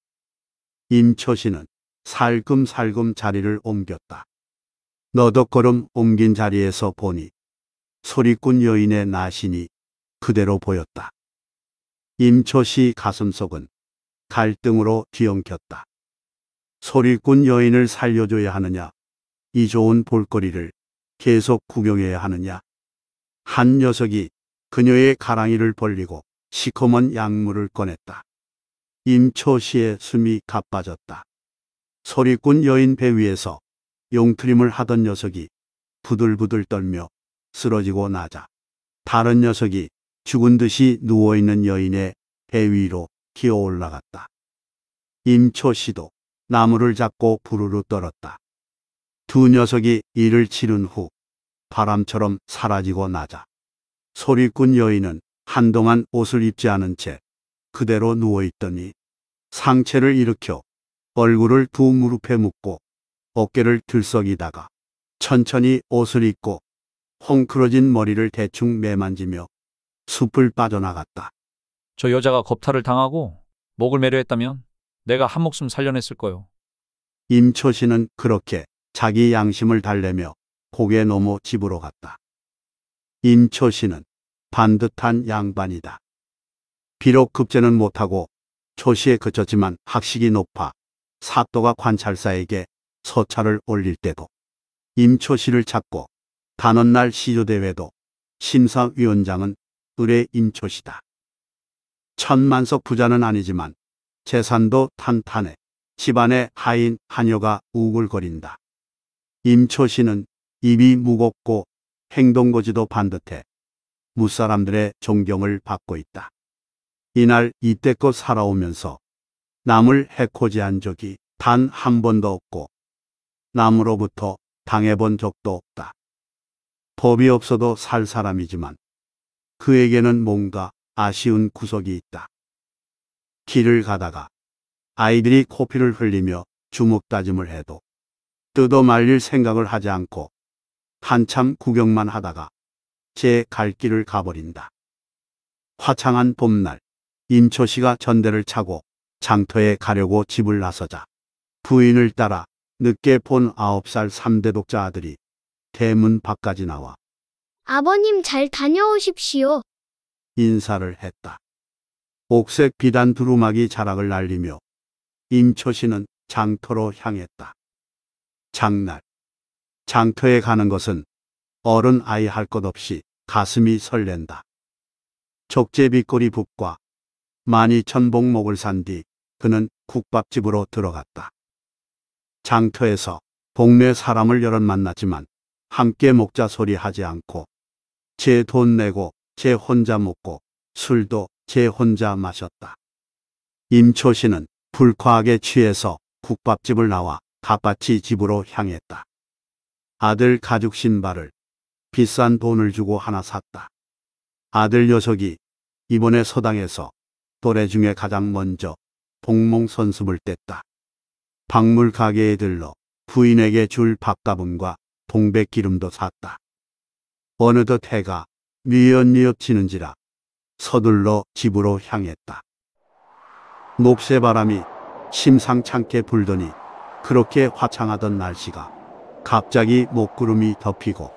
Speaker 1: 임초신은 살금살금 자리를 옮겼다. 너덕걸음 옮긴 자리에서 보니 소리꾼 여인의 나신이 그대로 보였다. 임초씨 가슴속은 갈등으로 뒤엉켰다. 소리꾼 여인을 살려줘야 하느냐, 이 좋은 볼거리를 계속 구경해야 하느냐. 한 녀석이 그녀의 가랑이를 벌리고 시커먼 약물을 꺼냈다. 임초씨의 숨이 가빠졌다. 소리꾼 여인 배 위에서 용트림을 하던 녀석이 부들부들 떨며 쓰러지고 나자 다른 녀석이 죽은 듯이 누워있는 여인의 배 위로 기어 올라갔다. 임초 씨도 나무를 잡고 부르르 떨었다. 두 녀석이 이를 치른 후 바람처럼 사라지고 나자 소리꾼 여인은 한동안 옷을 입지 않은 채 그대로 누워있더니 상체를 일으켜 얼굴을 두 무릎에 묶고 어깨를 들썩이다가 천천히 옷을 입고 헝클어진 머리를 대충 매만지며 숲을 빠져나갔다.
Speaker 2: 저 여자가 겁탈을 당하고 목을 매려 했다면 내가 한 목숨 살려냈을 거요.
Speaker 1: 임초 씨는 그렇게 자기 양심을 달래며 고개 넘어 집으로 갔다. 임초 씨는 반듯한 양반이다. 비록 급제는 못하고 초시에 그쳤지만 학식이 높아 사또가 관찰사에게 서찰을 올릴 때도 임초 씨를 찾고 단원 날 시조대회도 심사위원장은 을의 임초씨다 천만석 부자는 아니지만 재산도 탄탄해 집안의 하인 하녀가 우글거린다. 임초씨는 입이 무겁고 행동거지도 반듯해 무사람들의 존경을 받고 있다. 이날 이때껏 살아오면서 남을 해코지한 적이 단 한 번도 없고 남으로부터 당해본 적도 없다. 법이 없어도 살 사람이지만 그에게는 뭔가 아쉬운 구석이 있다. 길을 가다가 아이들이 코피를 흘리며 주먹다짐을 해도 뜯어 말릴 생각을 하지 않고 한참 구경만 하다가 제 갈 길을 가버린다. 화창한 봄날 임초 씨가 전대를 차고 장터에 가려고 집을 나서자 부인을 따라 늦게 본 아홉 살 3대 독자 아들이 대문 밖까지 나와
Speaker 4: 아버님 잘 다녀오십시오.
Speaker 1: 인사를 했다. 옥색 비단 두루마기 자락을 날리며 임초신는 장터로 향했다. 장날. 장터에 가는 것은 어른 아이 할 것 없이 가슴이 설렌다. 적재비꼬리 북과 만이천복목을 산 뒤 그는 국밥집으로 들어갔다. 장터에서 동네 사람을 여럿 만났지만 함께 먹자 소리 하지 않고 제 돈 내고 제 혼자 먹고 술도 제 혼자 마셨다. 임초 씨는 불쾌하게 취해서 국밥집을 나와 갓밭이 집으로 향했다. 아들 가죽 신발을 비싼 돈을 주고 하나 샀다. 아들 녀석이 이번에 서당에서 또래 중에 가장 먼저 복몽 선수을 뗐다. 박물 가게에 들러 부인에게 줄 밥가분과 동백기름도 샀다. 어느덧 해가 미연미연 지는지라 서둘러 집으로 향했다. 목새 바람이 심상찮게 불더니 그렇게 화창하던 날씨가 갑자기 목구름이 덮이고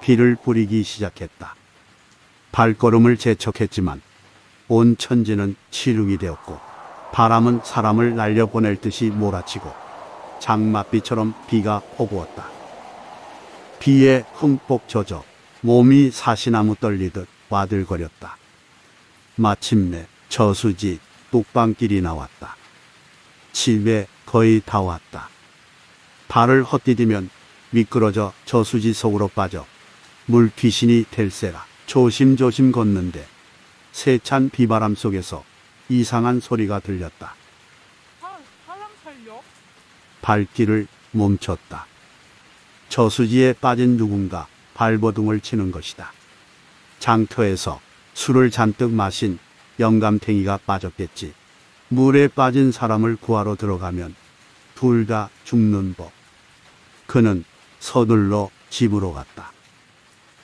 Speaker 1: 비를 뿌리기 시작했다. 발걸음을 재촉했지만 온 천지는 치룩이 되었고 바람은 사람을 날려보낼 듯이 몰아치고 장맛비처럼 비가 퍼부었다. 비에 흠뻑 젖어 몸이 사시나무 떨리듯 와들거렸다. 마침내 저수지 뚝방길이 나왔다. 집에 거의 다 왔다. 발을 헛디디면 미끄러져 저수지 속으로 빠져 물 귀신이 될세라 조심조심 걷는데 세찬 비바람 속에서 이상한 소리가 들렸다. 아, 발길을 멈췄다. 저수지에 빠진 누군가 발버둥을 치는 것이다. 장터에서 술을 잔뜩 마신 영감탱이가 빠졌겠지. 물에 빠진 사람을 구하러 들어가면 둘 다 죽는 법. 그는 서둘러 집으로 갔다.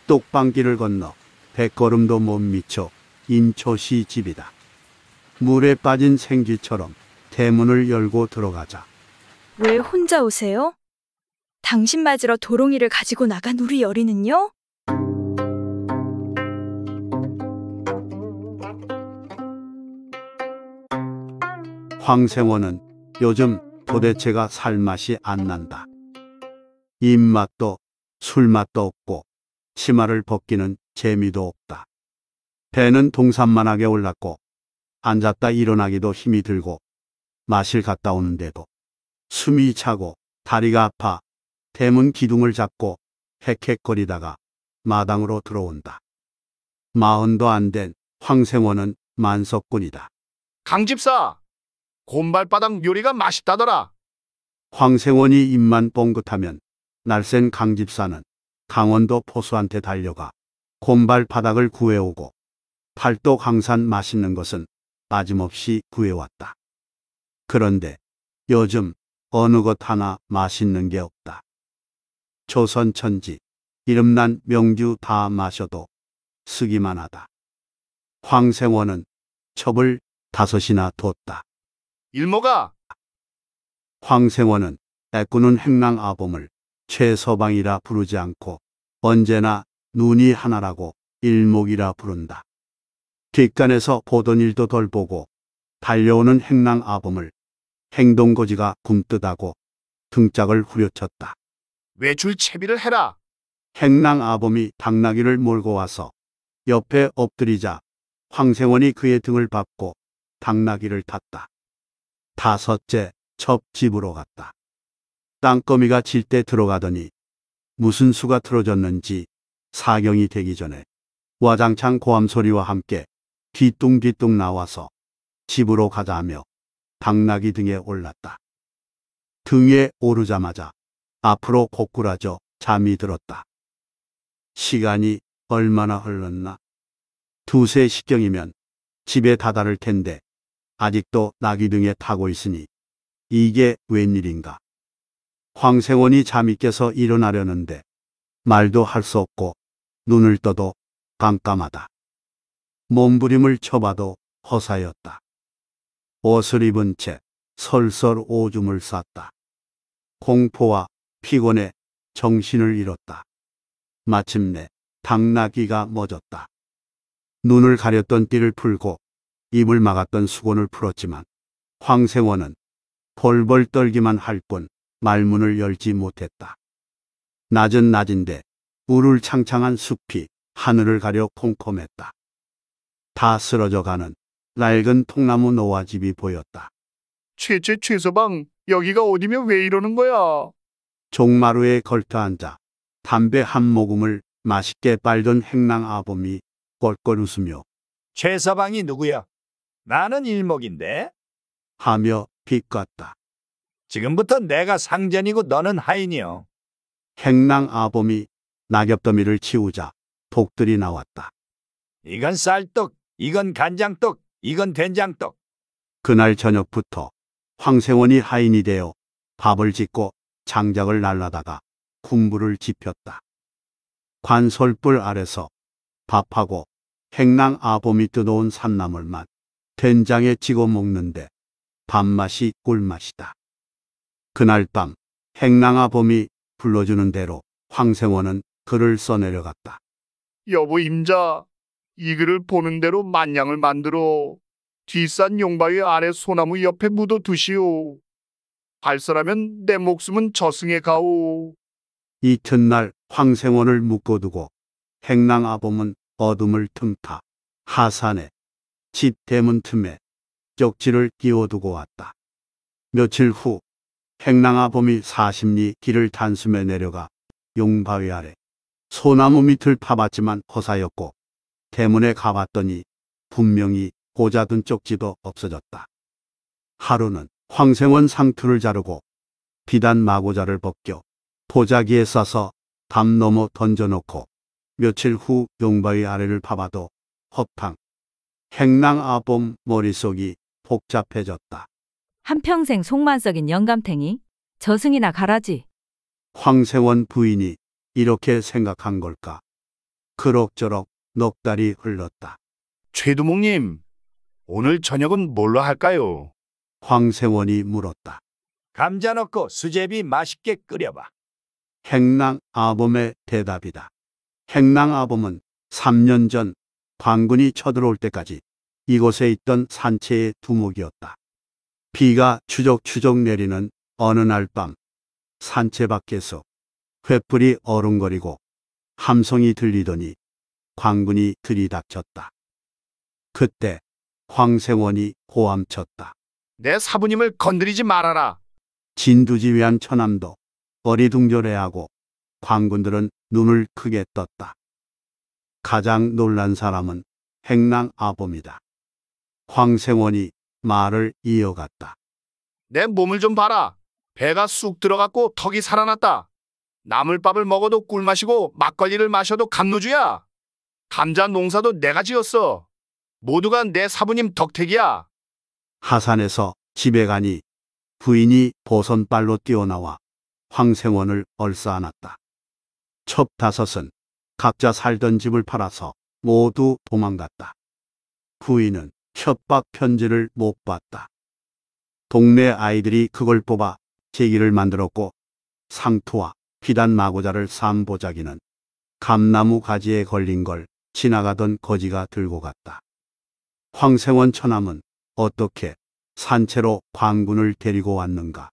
Speaker 1: 똑방길을 건너 백걸음도 못 미쳐 인초시 집이다. 물에 빠진 생쥐처럼 대문을 열고 들어가자.
Speaker 4: 왜 혼자 오세요?
Speaker 3: 당신 맞으러 도롱이를 가지고 나간 우리 여리는요?
Speaker 1: 황생원은 요즘 도대체가 살맛이 안 난다. 입맛도 술맛도 없고 치마를 벗기는 재미도 없다. 배는 동산만하게 올랐고 앉았다 일어나기도 힘이 들고 마실 갔다 오는데도 숨이 차고 다리가 아파 대문 기둥을 잡고 헥헥거리다가 마당으로 들어온다. 마흔도 안 된 황생원은 만석군이다.
Speaker 2: 강집사, 곰발바닥 요리가 맛있다더라.
Speaker 1: 황생원이 입만 뻥긋하면 날쌘 강집사는 강원도 포수한테 달려가 곰발바닥을 구해오고 팔도 강산 맛있는 것은 빠짐없이 구해왔다. 그런데 요즘 어느 것 하나 맛있는 게 없다. 조선 천지, 이름난 명주 다 마셔도 쓰기만 하다. 황생원은 첩을 다섯이나 뒀다. 일모가! 황생원은 애꾸는 행랑 아범을 최서방이라 부르지 않고 언제나 눈이 하나라고 일목이라 부른다. 뒷간에서 보던 일도 덜 보고 달려오는 행랑 아범을 행동거지가 굼뜨다고 등짝을 후려쳤다.
Speaker 2: 외출 채비를 해라.
Speaker 1: 행랑 아범이 당나귀를 몰고 와서 옆에 엎드리자 황생원이 그의 등을 밟고 당나귀를 탔다. 다섯째 첩 집으로 갔다. 땅거미가 질 때 들어가더니 무슨 수가 틀어졌는지 사경이 되기 전에 와장창 고함 소리와 함께 뒤뚱뒤뚱 나와서 집으로 가자며 당나귀 등에 올랐다. 등에 오르자마자 앞으로 고꾸라져 잠이 들었다. 시간이 얼마나 흘렀나? 두세 시경이면 집에 다다를 텐데 아직도 나귀 등에 타고 있으니 이게 웬일인가? 황생원이 잠이 깨서 일어나려는데 말도 할 수 없고 눈을 떠도 깜깜하다. 몸부림을 쳐봐도 허사였다. 옷을 입은 채 설설 오줌을 쌌다. 공포와 피곤에 정신을 잃었다. 마침내 당나귀가 멎었다. 눈을 가렸던 띠를 풀고 입을 막았던 수건을 풀었지만 황생원은 벌벌 떨기만 할 뿐 말문을 열지 못했다. 낮은 낮인데 우를 창창한 숲이 하늘을 가려 콩콩했다. 다 쓰러져가는 낡은 통나무 노화집이 보였다.
Speaker 2: 최최 최서방, 여기가 어디며 왜 이러는 거야?
Speaker 1: 종마루에 걸터앉아 담배 한 모금을 맛있게 빨던 행랑 아범이 꼴꼴 웃으며 최서방이 누구야? 나는 일목인데? 하며 비꼈다. 지금부터 내가 상전이고 너는 하인이요. 행랑 아범이 낙엽더미를 치우자 독들이 나왔다. 이건 쌀떡, 이건 간장떡, 이건 된장떡. 그날 저녁부터 황생원이 하인이 되어 밥을 짓고 장작을 날라다가 군부를 지폈다. 관솔불 아래서 밥하고 행랑 아범이 뜯어온 산나물만 된장에 찍어 먹는데 밥맛이 꿀맛이다. 그날 밤 행랑 아범이 불러주는 대로 황생원은 글을 써내려갔다.
Speaker 2: 여보 임자, 이 글을 보는 대로 만냥을 만들어 뒷산 용바위 아래 소나무 옆에 묻어 두시오. 발설하면 내 목숨은 저승에 가오.
Speaker 1: 이튿날 황생원을 묶어두고 행랑 아범은 어둠을 틈타 하산에 집 대문 틈에 쪽지를 끼워두고 왔다. 며칠 후 행랑아범이 40리 길을 단숨에 내려가 용바위 아래 소나무 밑을 파봤지만 허사였고 대문에 가봤더니 분명히 고자둔 쪽지도 없어졌다. 하루는 황생원 상투를 자르고 비단 마고자를 벗겨 보자기에 싸서 담 넘어 던져놓고 며칠 후 용바위 아래를 파봐도 허탕 행랑 아봄 머릿속이 복잡해졌다.
Speaker 3: 한평생 속만 썩인 영감탱이 저승이나 가라지.
Speaker 1: 황세원 부인이 이렇게 생각한 걸까. 그럭저럭 넉 달이 흘렀다. 최두목님, 오늘 저녁은 뭘로 할까요? 황세원이 물었다. 감자 넣고 수제비 맛있게 끓여봐. 행랑 아범의 대답이다. 행랑 아범은 3년 전 광군이 쳐들어올 때까지 이곳에 있던 산채의 두목이었다. 비가 추적추적 내리는 어느 날 밤 산채 밖에서 횃불이 어른거리고 함성이 들리더니 광군이 들이닥쳤다. 그때 황세원이 호함쳤다내 사부님을 건드리지 말아라. 진두지휘한 처남도 어리둥절해하고 광군들은 눈을 크게 떴다. 가장 놀란 사람은 행랑 아범이다. 황생원이 말을 이어갔다.
Speaker 2: 내 몸을 좀 봐라. 배가 쑥 들어갔고
Speaker 1: 턱이 살아났다.
Speaker 2: 나물밥을 먹어도 꿀맛이고 막걸리를 마셔도 감노주야. 감자 농사도 내가 지었어. 모두가 내 사부님 덕택이야.
Speaker 1: 하산에서 집에 가니 부인이 보선발로 뛰어나와 황생원을 얼싸안았다. 첩 다섯은 각자 살던 집을 팔아서 모두 도망갔다. 부인은 협박 편지를 못 봤다. 동네 아이들이 그걸 뽑아 제기를 만들었고 상투와 비단 마고자를 삼 보자기는 감나무 가지에 걸린 걸 지나가던 거지가 들고 갔다. 황생원 처남은 어떻게 산채로 광군을 데리고 왔는가.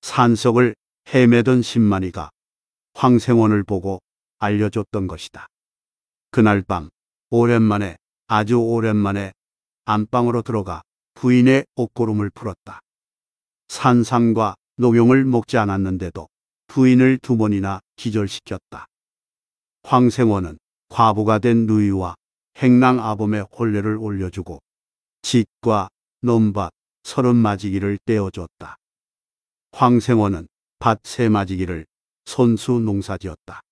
Speaker 1: 산속을 헤매던 신만이가 황생원을 보고 알려줬던 것이다. 그날 밤 오랜만에 아주 오랜만에 안방으로 들어가 부인의 옷고름을 풀었다. 산삼과 녹용을 먹지 않았는데도 부인을 두 번이나 기절시켰다. 황생원은 과부가 된 누이와 행랑 아범의 혼례를 올려주고 짓과 논밭 서른 마지기를 떼어줬다. 황생원은 밭 세 마지기를 손수 농사지었다.